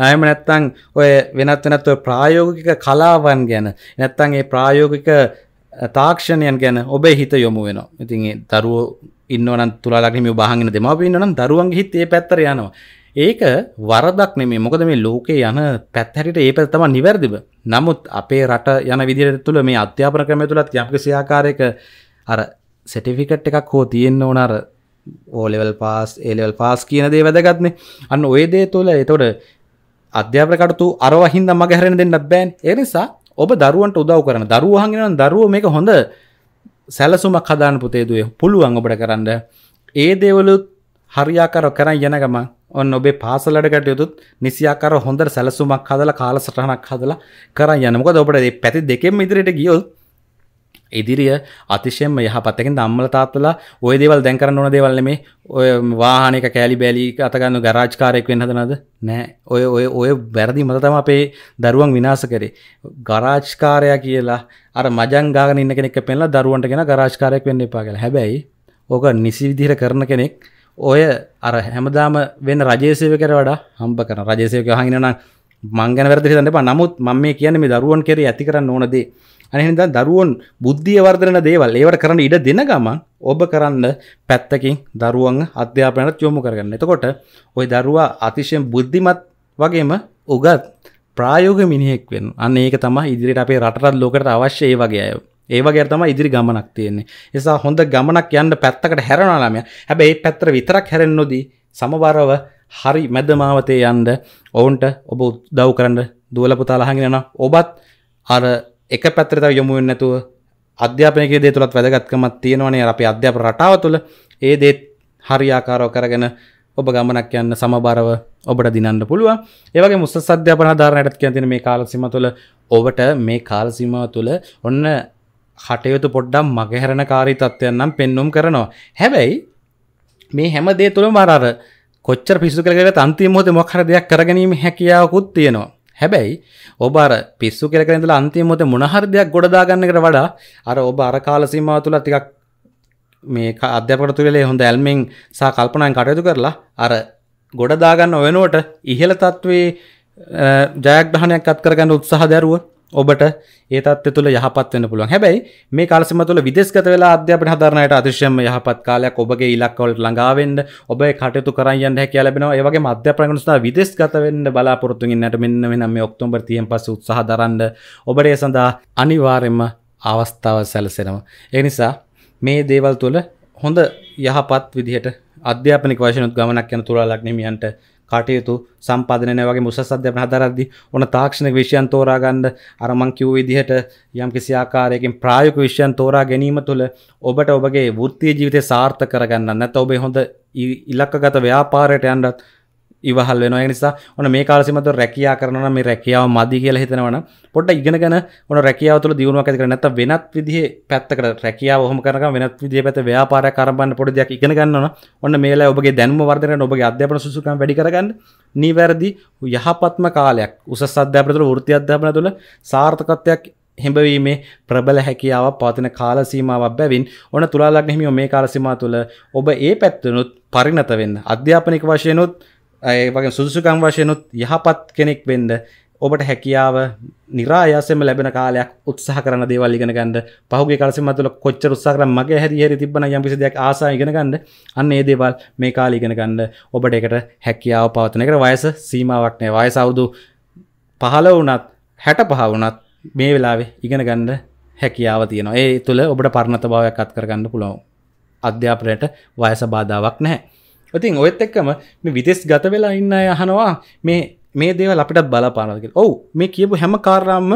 අයම නැත්තං ඔය වෙනත් වෙනත් ප්‍රායෝගික කලාවන් ගැන නැත්තං ඒ ප්‍රායෝගික තාක්ෂණයන් ගැන ඔබේ හිත යොමු වෙනවා ඉතින් දරුවෝ ඉන්නවන තුළලාගම බාහගෙන දෙමපින්නනම් දරුවන්ගේ හිතේ පැත්තර යනවා ඒක වරදක් නෙමේ මොකද මේ ලෝකේ යන පැත්හැරිට ඒ පැත් තම නිවැරදිව නමුත් අපේ රට යන විදිර තුළ මේ අධ්‍යාපන ක්‍රමය තුළත් යම්කිසියාකාරයක අර සෙටිෆිකට් එකක් හෝ තියෙන්න්න ඕනර ඕලෙවල් පාස් ඒලෙවල් පාස් කියන දේ වැදගත්නේ අන්න ඔය දේ තුළ එතොට අධ්‍යාපනකටතු අරවහින්ද මගහැරෙන දෙන්න බෑන් එනිසා ඔබ දරුවන්ට උදව් කරන දරුවහන්ගෙන දරුව මේක හොඳ සැලසුමක් හදාන පුතේදුවේ පුළුවන් ඔබට කරන්න ඒ දේවලුත් හරියාකර කරන්න යනගම ඔන්න ඔබේ පාසලට කටයුතුත් නිසියාකර හොඳට සැලසුමක් හදලා කාලසටහනක් හදලා කරන් යන්න. මොකද ඔබට මේ පැති දෙකෙන් ඉදිරියට ගියොත් ඉදිරිය අතිශයෙන්ම යහපතකින් අම්මල තාත්තලා ඔය දේවල් දැන් කරන්න ඕන දේවල් නෙමේ ඔය වාහනයක කෑලි බෑලි අතගන්න ගරාජ්කාරයෙක් වෙන්න හදනවද නෑ ඔය ඔය ඔය වැරදි මත තමයි අපේ දරුවන් විනාශ කරේ ගරාජ්කාරයා කියලා අර මජන් ගාගෙන ඉන්න කෙනෙක් පෙන්ලා දරුවන්ට කියන ගරාජ්කාරයෙක් වෙන්න එපා කියලා හැබැයි ඕක නිසි විදිහට කරන කෙනෙක් ඔය අර හැමදාම වෙන රජේසයකර වඩා හම්බ කන රජේසයක හහිනන මංගන වැරදිරන්න එපා නමුත් මම මේ කියන මේ දරුවන් කෙර ඇති කරන්න ඕනදේ අනිහිද දරුවන් බුද්ධිය වර්ධන දේවල් ඒවට කරන්න ඉඩ දෙන ගමන් ඔබ කරන්න පැත්තකින් දරුවන් අධ්‍යාපනට යොමු කරගන්න එතකොට ඔය දරුවා අතිශයෙන් බුද්ධිමත් වගේම උගත් ප්‍රායෝග මිනිහෙක් වෙන අන්න ඒක තම ඉදිරිට අපේ රටත් ලෝකට අවශ්‍යය වගේ අයෝ ඒවගේ තම ඉදිරි ගමනක් තියෙන්නේ එසා හොඳ ගමනක් යන්න පැත්තකට හැරනාලාමය හැබැයි පැත්තර විතරක් හැරෙන්නොදී සමවරව හරි මැදමාවතේ යන්ඩ ඔවුන්ට ඔබ දව් කරන්න දුවලපුතා ලහඟෙනන ඔබත් අර එක පැත්‍රත යොමුුවෙන් නැතුව අධ්‍යාපනක දේ තුළත් වැදගත්කමත් තියෙනවනේ අපි අධ්‍යාප රටාව තුළ ඒ දේත් හරියාකාරෝ කරගෙන ඔබ ගමනක් යන්න සමබරව ඔබට දිනන්න පුළුවන් ඒවගේ මුස්ස අධ්‍යාපන ධාරණයටත් කියතින මේ කාලසිම තුළ ඔබට මේ කාලසිම තුළ ඔන්න කටයුතු පොඩ්ඩම් මගහැරණ කාරී තත්ත්වයන් නම් පෙන්නුම් කරනවා. හැබැයි මේ හැම දේ තුළ මරර කොච්චර පිස්සු කරගෙන අන්තිමෝද මොක්හර දෙයක් කරගනීම හැකියාවකුත් තියෙනවා. හැබැයි ඔබ අර පිස්සු කරගෙන ඉඳලා අන්තිමෝද මොනහරි දෙයක් ගොඩදාගන්නකට වඩා අර ඔබ අර කාල සීමාව තුළ ටිකක් මේ අධ්‍යාපන තුළේ හොඳ ඇල්මෙන් සහ කල්පනායෙන් කටයුතු කරලා අර ගොඩදාගන්න වෙනුවට ඉහළ තත්ත්වයේ ජයග්‍රහණයක් අත් කරගන්න උත්සාහ දරුවෝ ඔබට ඒතත් තුළ යහපත් වෙන පුළුවන් හැබැයි මේ කාලසම තුළ විදේශගත වෙලා අධ්‍යාපන හදාරණයට අතිශයම යහපත් කාලයක් ඔබගේ ඉලක්කවලට ළඟාවෙන්න ඔබේ කටයුතු කරන් යන්න හැකියාව ලැබෙනවා ඒ වගේම අධ්‍යාපන සඳහා විදේශගත වෙන්න බලාපොරොත්තු වෙන්නට මෙන්න මෙන්න මේ ඔක්තෝබර් 30න් පස්සේ උත්සාහ දරන්න ඔබට ඒ සඳහා අනිවාර්යයෙන්ම අවස්ථාව සැලසෙනවා ඒ නිසා මේ දේවල් තුළ හොඳ යහපත් විදිහට අධ්‍යාපනික වශයෙන් ගමනක් යන තුරාලක් නෙමියන්ට කටයුතු සම්පදනය වගේ මුසසධ්‍යපන හදරද්දි ඕන තාක්ෂණක විෂයන් තෝරාගන්න අරමං කිව් විදිහට යම් කිසි ආකාරයකින් ප්‍රායෝගික විෂයන් තෝරා ගැනීම තුළ ඔබට ඔබගේ වෘත්තීය ජීවිතය සාර්ථක කරගන්න නැත්නම් ඔබේ හොඳ ඉලක්කගත ව්‍යාපාරයට යන්නත් ඉවහල් වෙන නිසා ඔන මේ කාලසිමත රැකයා කරන මේ රැකියාව මදි කියලා හිතනවන පොඩ්ඩ ඉගෙනගෙන ඔන රැකියාව තුළ දියුණුවක් ඇති කර නැත්ත වෙනත් විදිහේ පැත්තකට රැකියාව ඔහොම කරනකම් වෙනත් විදිහේ පැත්ත ව්‍යාපාරයක් ආරම්භන්න පොඩි දෙයක් ඉගෙන ගන්නවා ඔන්න මේලා ඔබගේ දැනුම වර්ධනය කරන ඔබගේ අධ්‍යාපන සුසුකම් වැඩි කරගන්න නිවැරදි යහපත්ම කාලයක් උසස් අධ්‍යාපන තුළ වෘත්ති අධ්‍යාපන තුළ සාර්ථකත්වයක් හෙඹවීමේ ප්‍රබල හැකියාව පවතින කාල සීමාවක් බැවින් ඔන තුලාලග්න හිමියෝ මේ කාල සීමාව තුළ ඔබ ඒ පැත්තනොත් පරිණත වෙන්න අධ්‍යාපනික වශයෙන්ොත් ඒගේ සුදුසුකම් වශයනුත් යහපත් කෙනෙක් වෙන්ඩ ඔබට හැකියාව නිරායසම ලැබෙන කාලයක් උත්සාහ කරන දේවල් ඉගෙන ගන්න පහුගේ කාලෙම මතුල කොච්චර උත්සාහ කරා මගේ හැරි හැරි තිබ්බන යම් කිසි දෙයක් ආසා ඉගෙන ගන්න අන්න ඒ දේවල් මේ කාලේ ඉගෙන ගන්න ඔබට ඒකට හැකියාව පවතන එකට වයස සීමාවක් නැහැ වයස අවුරුදු 15 වුණත් 65 වුණත් මේ වෙලාවේ ඉගෙන ගන්න හැකියාව තියෙනවා ඒ තුළ ඔබට පරණත භාවයක් අත් කරගන්න පුළුවන් අධ්‍යාපනයට වයස බාධාවක් නැහැ ඉතින් ඔයත් එක්කම මේ විදෙස් ගත වෙලා ඉන්න යහනවා මේ මේ දේවල් අපිටත් බලාපානදක ඔවු මේ කියපු හැම කාරාම්ම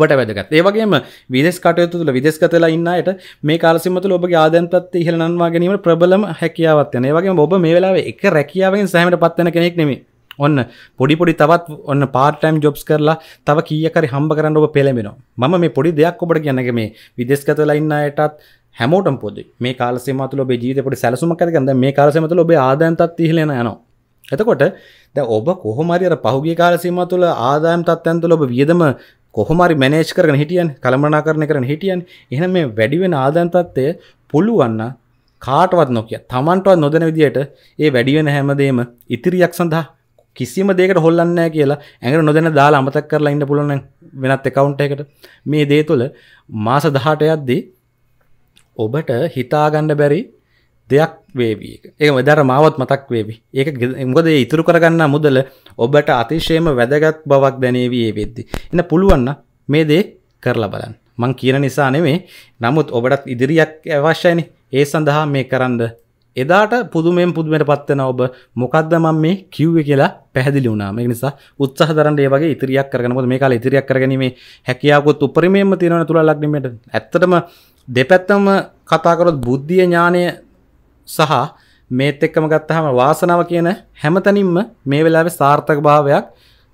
බට වැදගත් ඒවගේම විදෙස් කටයුතු තුළ විදෙස් කතලා ඉන්නයට මේ කාලසිමතුල ඔබගේ ආදන්පත් ඉහලනවා ගැනීම ප්‍රබලම හැකියාවත්යන ඒවගේ ඔබ මේ වෙලාව එක රැකියාවෙන් සෑමට පත්වන කෙනෙක් නෙමේ ඔන්න පොඩිපොඩි තවත් ඔන්න පාටම් ජොබ්ස් කරලා තව කියකරි හම්බ කරන්න ඔබ පෙළෙමෙනවා මම මේ පොඩි දෙයක් ඔබට ගැනග මේ විදෙස් කතලා ඉන්නයටත් හැමෝටම් පොද මේ කාලසෙම තුල ඔබේ ජීවිතේ සැලසුමක් ඇතිකරන මේ කාලසෙම තුල ඔබේ ආදායම් තත් ඉහළ යන යනවා එතකොට දැන් ඔබ කොහොමරි අර පහුගිය කාල සීමාව තුළ ආදායම් තත්ත්වයන් තුළ ඔබ වියදම කොහොමරි මැනේජ් කරගෙන හිටියන් කළමනාකරණය කරගෙන හිටියන් එහෙනම් මේ වැඩි වෙන ආදායම් තත්ත්වය පුළුවන් නම් කාටවත් නොකිය තමන්ටවත් නොදැන විදියට ඒ වැඩි වෙන හැමදේම ඉතිරියක් සඳහා කිසිම දෙයකට හොල්ලන්නේ නැහැ කියලා ඇඟට නොදැන දාලා අමතක කරලා ඉන්න පුළුවන් වෙනත් account එකකට මේ දේ තුළ මාස 18 යද්දී ඔබට හිතාගණ්ඩ බැරි දෙයක් වේවී ඒ දර මාවත් මතක් වේවි ඒක මුගද ඉතුරු කරගන්න මුදල ඔබට අතිශයම වැදගත් බවක් දැනේවී වෙද්දි. එන්න පුළුවන්න මේ දේ කරලා බලන්න මං කියන නිසා නෙමේ නමුත් ඔබටත් ඉදිරියක් අවශ්‍යයනි ඒ සඳහා මේ කරන්න එදාට පුදුමෙන් පුදුමයට පත්වන ඔබ මොකක්ද මම මේ කිව්ව කියලා පැහැදිලි වුණා මේ නිසා උත්සාහ දරන්න ඒ වගේ ඉතිරියක් කරගෙන මොකද මේ කාලේ ඉතිරියක් කරගැනීමේ හැකියාවකුත් උපරිමයෙන්ම තියෙනවනේ තුලා ලග්නෙමෙට ඇත්තටම දෙපැත්තම කතා කරොත් බුද්ධිය ඥානය සහ මේත් එක්කම ගත්තහම වාසනාව කියන හැමතැනින්ම මේ වෙලාවේ සාර්ථක භාවයක්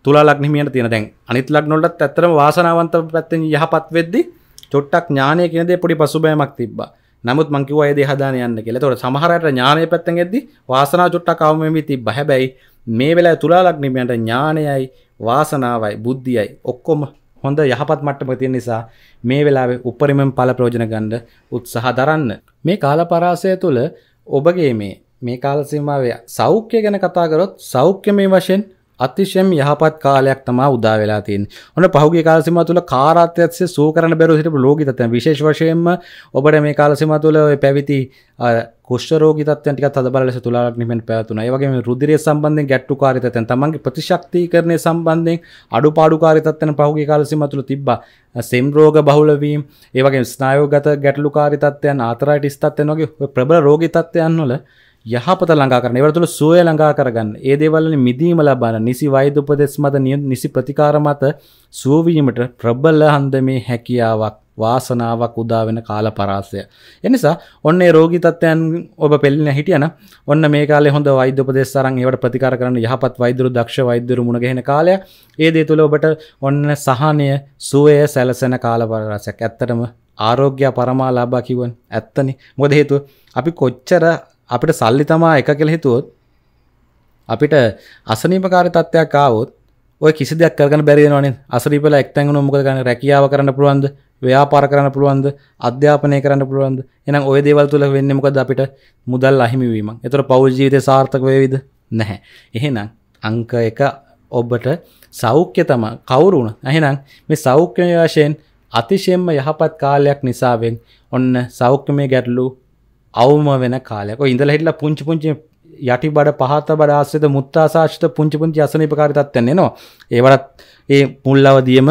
තුලා ලග්නිමියන්ට තියෙන දැන් අනිත් ලග්නවලටත් ඇත්තටම වාසනාවන්ත පැත්තෙන් යහපත් වෙද්දී චොට්ටක් ඥානය කියන දේ පොඩි පසුබෑමක් තිබ්බා. නමුත් මං කිව්වා ඒ දේ හදාන යන්න කියලා. ඒතකොට සමහර අයට ඥානය පැත්තෙන් ඇද්දි වාසනාව චොට්ටක් ආවම මේ තිබ්බා. හැබැයි මේ වෙලාවේ තුලා ලග්නිමියන්ට ඥානයයි වාසනාවයි බුද්ධියයි ඔක්කොම හොඳ යහපත් මට්ටමක තියෙන නිසා මේ වෙලාවේ උපරිමම ඵල ප්‍රයෝජන ගන්න උත්සාහ දරන්න. මේ කාලපරාසය තුළ ඔබගේ මේ මේ කාල සීමාවේ සෞඛ්‍ය ගැන කතා කරොත් සෞඛ්‍යමය වශයෙන් අතිශයම යහපත් කාලයක් තමා උදා වෙලා තියෙන්නේ. ඔන්න පහුගිය කාල සීමාව තුළ කාර්යාත්‍යත්සේ සූ කරන්න බැරුව සිටපු රෝගී තත්ත්වයන් විශේෂ වශයෙන්ම ඔබට මේ කාල සීමාව තුළ ඔය පැවිති කුෂ්ඨ රෝගී තත්ත්වයන් ටිකක් තදබල ලෙස තුලාලක් නිමෙන් පැවතුණා. ඒ වගේම රුධිරය සම්බන්ධයෙන් ගැටුකාරී තත්ත්වයන් තමන්ගේ ප්‍රතිශක්තිකරණය සම්බන්ධයෙන් අඩුපාඩුකාරී තත්ත්වයන් පහුගිය කාල සීමාව තුළ තිබ්බා. සෙම් රෝග බහුල වීම, ඒ වගේම ස්නායුගත ගැටලුකාරී තත්ත්වයන්, ආතරයිටිස් තත්ත්වයන් වගේ ප්‍රබල රෝගී තත්ත්වයන් වල යහපත ළඟා කරන ඒවල තුල සුවය ළඟා කරගන්න ඒ දේවල් වලින් මිදීම ලබන නිසි වෛද්‍ය උපදෙස් මත නිසි ප්‍රතිකාර මත සුවවීමට ප්‍රබල හන්දමේ හැකියාවක් වාසනාවක් උදා වෙන කාල පරාසය. එනිසා ඔන්න ඒ රෝගී තත්ත්වයන් ඔබ පෙළෙන හිටියන ඔන්න මේ කාලේ හොඳ වෛද්‍ය උපදෙස් අරන් ඒවට ප්‍රතිකාර කරන්න යහපත් වෛද්‍යරු දක්ෂ වෛද්‍යරු මුණ ගැහෙන කාලය. ඒ දේ තුළ ඔබට ඔන්න සහනය, සුවය සැලසෙන කාල පරාසයක්. ඇත්තටම ආරෝග්‍ය පරමාලාභ කිව්වනේ. ඇත්තනේ. මොකද හේතුව අපි කොච්චර අපිට සල්ලි තමා එක කියලා හිතුවොත් අපිට අසනීපකාරී තත්ත්වයක් ආවොත් ඔය කිසි දෙයක් කරගන්න බැරි වෙනවනේ අසනීපලා එක්තැන් වුණොත් මොකද කරන්නේ රැකියාව කරන්න පුළුවන්ද ව්‍යාපාර කරන්න පුළුවන්ද අධ්‍යාපනය කරන්න පුළුවන්ද එහෙනම් ওই දේවල් තුල වෙන්නේ මොකද අපිට මුදල් අහිමි වීමක්. ඒතර පෞල් ජීවිතේ සාර්ථක වේවිද? නැහැ. එහෙනම් අංක 1 ඔබට සෞඛ්‍ය තමයි කවුරු වුණා. එහෙනම් මේ සෞඛ්‍යමය වශයෙන් අතිශයෙන්ම යහපත් කාලයක් නිසාවෙන් ඔන්න සෞඛ්‍යමය ගැටලු අවම වෙන කාලයක ඉඳල හිටලා පුංචි පුංචි යටි බඩ පහත බඩ ආශ්‍රිත මුත්තාසාශ්‍රිත පුංචි පුංචි අසනීපකාරී තත්ත්වයන් එනවා. ඒවලත් ඒ මුල් අවදියේම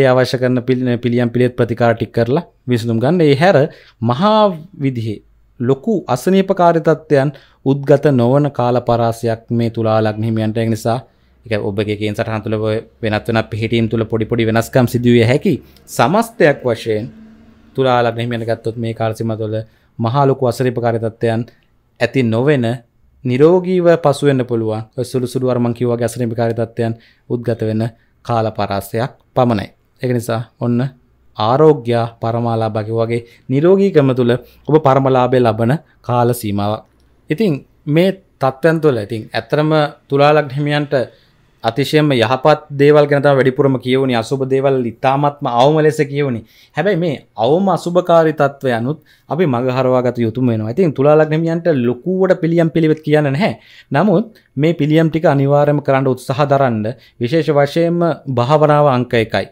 ඒ අවශ්‍ය කරන පිළියම් පිළියෙත් ප්‍රතිකාර ටික කරලා විසඳුම් ගන්න. ඒ හැර මහා විදිහේ ලොකු අසනීපකාරී තත්ත්වයන් උද්ගත නොවන කාල පරාසයක් මේ තුලා ලග්න හිමියන්ට ඒ නිසා ඒක ඔබගේ කේන් සටහන් තුළ වෙනත් වෙනත් පිහිටීම් තුළ පොඩි පොඩි වෙනස්කම් සිදු විය හැකි. සමස්තයක් වශයෙන් තුලා ලග්න හිමියන් ගත්තොත් මේ කාල සීමාව තුළ මහාලොකු අසරිපකාරී තත්ත්වයන් ඇති නොවෙන නිරෝගීව පසුවෙන්න පුළුවන් සුළු සුළු අරමන් කිව්වාගේ අසරිපකාරී තත්ත්වයන් උද්ගත වෙන කාල පරාසයක් පමණයි. ඒක නිසා ඔන්න ආරෝග්‍ය පරමාලාභක වගේ නිරෝගීකම තුළ ඔබ පරමලාභය ලබන කාල සීමාවක්. ඉතින් මේ තත්ත්වයන් තුළ ඉතින් ඇත්තරම තුලාලග්න හිමියන්ට අතිශයම යහපත් දේවල් ගැන තමයි වැඩිපුරම කියවුනේ අසුබ දේවල් ඉතාමත්ම අවම ලෙස කියවුනේ. හැබැයි මේ අවම අසුබකාරී තත්වයනුත් අපි මගහරවා ගත යුතුම වෙනවා. ඉතින් තුලා ලග්නමියන්ට ලොකුවට පිළියම් පිළිවෙත් කියන්න නැහැ. නමුත් මේ පිළියම් ටික අනිවාර්යයෙන්ම කරන්න උත්සාහ දරන්න විශේෂ වශයෙන්ම භාවනාව අංක 1යි.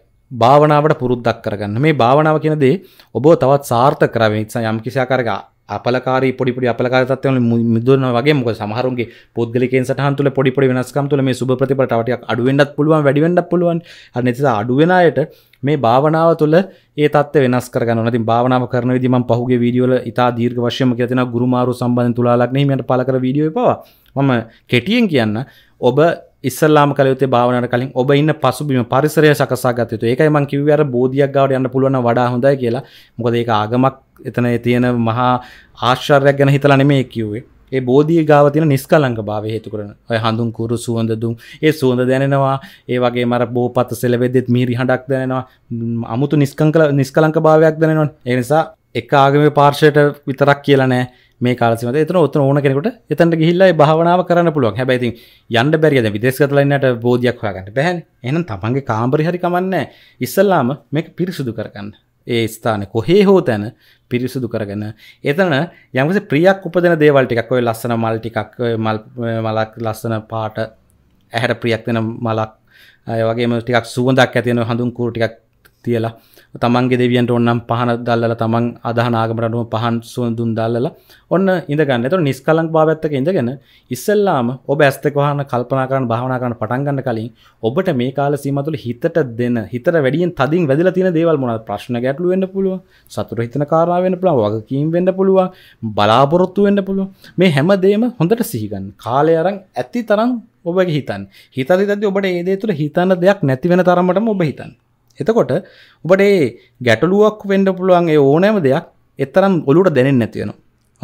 භාවනාවට පුරුද්දක් කරගන්න. මේ භාවනාව කියන දේ ඔබව තවත් සාර්ථක කරවෙන්න යම් කිසි ආකාරයක අපලකාර පොඩිපි අපලකාර තත්වල මුදුරන වගේ මොක සමහරුන්ගේ පුද්ගලිකෙන් සටහන් තුළ පොඩිපොඩි වෙනස්කම් තුළ මේ සුභ ප්‍රතිපටටයක් අඩුවෙන්ඩත් පුළුවන් වැඩිවෙඩක් පුළුවන් නැතිස අඩුවෙනයට මේ භාවනාව තුළ ඒ තත් වෙනස් කරන ති භාවනාව කරන විදිම පහුගේ වීඩියෝල ඉතා දීර්ග වශයම ඇතින ගුරුමාරු සම්බන්ධ තුලාලක්නීමට පලකර වීඩියෝ පවා මම කෙටියෙන් කියන්න ඔබ ඉස්සල්ලාම කලයුත්තේ භාවනට කලින් ඔබ ඉන්න පසුබිම පරිසරය සකසා ගත යුතු. ඒකයි මම කිව්වේ අර බෝධියක් ගාවට යන්න පුළුවන් නම් වඩා හොඳයි කියලා. මොකද ඒක ආගමක් එතන තියෙන මහා ආශ්චර්යයක් ගැන හිතලා නෙමෙයි කිව්වේ. ඒ බෝධිය ගාව තියෙන නිස්කලංක භාවය හේතු කරන. ඔය හඳුන් කුරු සුවඳ දුම්. ඒ සුවඳ දැනෙනවා. ඒ වගේම අර බෝපත සෙලවෙද්දිත් මිහිරි හඬක් දැනෙනවා. 아무තු නිස්කංක නිස්කලංක භාවයක් දැනෙනවා. ඒ නිසා එක ආගමේ පාර්ශයට විතරක් කියලා නෑ. මේ කාලසිමත එතන ඔත්තන ඕන කෙනෙකුට එතන්ට ගිහිල්ලා භාවනාව කරන්න පුළුවන් හැබැයිති යන්න බැරිද විදේශගතලන්නට බෝධයක් හොයාගන්න බැහැන් එනම් තමන්ගේ කාම්බරි හරි කමන්න ඉස්සල්ලාම මේක පිරිසුදු කරගන්න ඒ ස්ථාන කොහේ හෝ තැන පිරිසුදු කරගන්න එතන යමස ප්‍රියක් උපදන දේවල්ටිකක් ඔය ලස්සන මල් ටිකක් මල් මලක් ලස්සන පාට ඇහැට ප්‍රියක් වෙන මලක් ඇයවගේ ටිකක් සුවඳක් ඇතියෙන හඳුන් කූටිකක් තියලා තමන්ගේ දෙවියන්ට ඔන්නම් පහන දල්ලලා තමන් අදහනාගමරටුව පහන් සුවඳුන් දල්ලලා ඔන්න ඉඳගන්න එතකොට නිස්කලංක භාවයත්තක ඉඳගෙන ඉස්සෙල්ලාම ඔබ ඇස් දෙක වහන කල්පනා කරන භාවනා කරන පටන් ගන්න කලින් ඔබට මේ කාල සීමාව තුළ හිතට දෙන හිතට වැඩියෙන් තදින් වැදලා තියෙන දේවල් මොනවද ප්‍රශ්න ගැටලු වෙන්න පුළුවන් සතුට හිතන කාරණා වෙන්න පුළුවන් වගකීම් වෙන්න පුළුවන් බලාපොරොත්තු වෙන්න පුළුවන් මේ හැම දෙයක්ම හොඳට සිහි ගන්න කාලය අරන් ඇති තරම් ඔබගේ හිතන් හිතරිදදී ඔබට ඒ දේ තුළ හිතන දෙයක් නැති වෙන තරමටම ඔබ හිතන්නේ එතකොට ඔබට ඒ ගැටලුවක් වෙන්ඩ පුළුවන් ඒ ඕනෑම දෙයක් එතරම් ඔලුට දැනෙන් නැතියෙන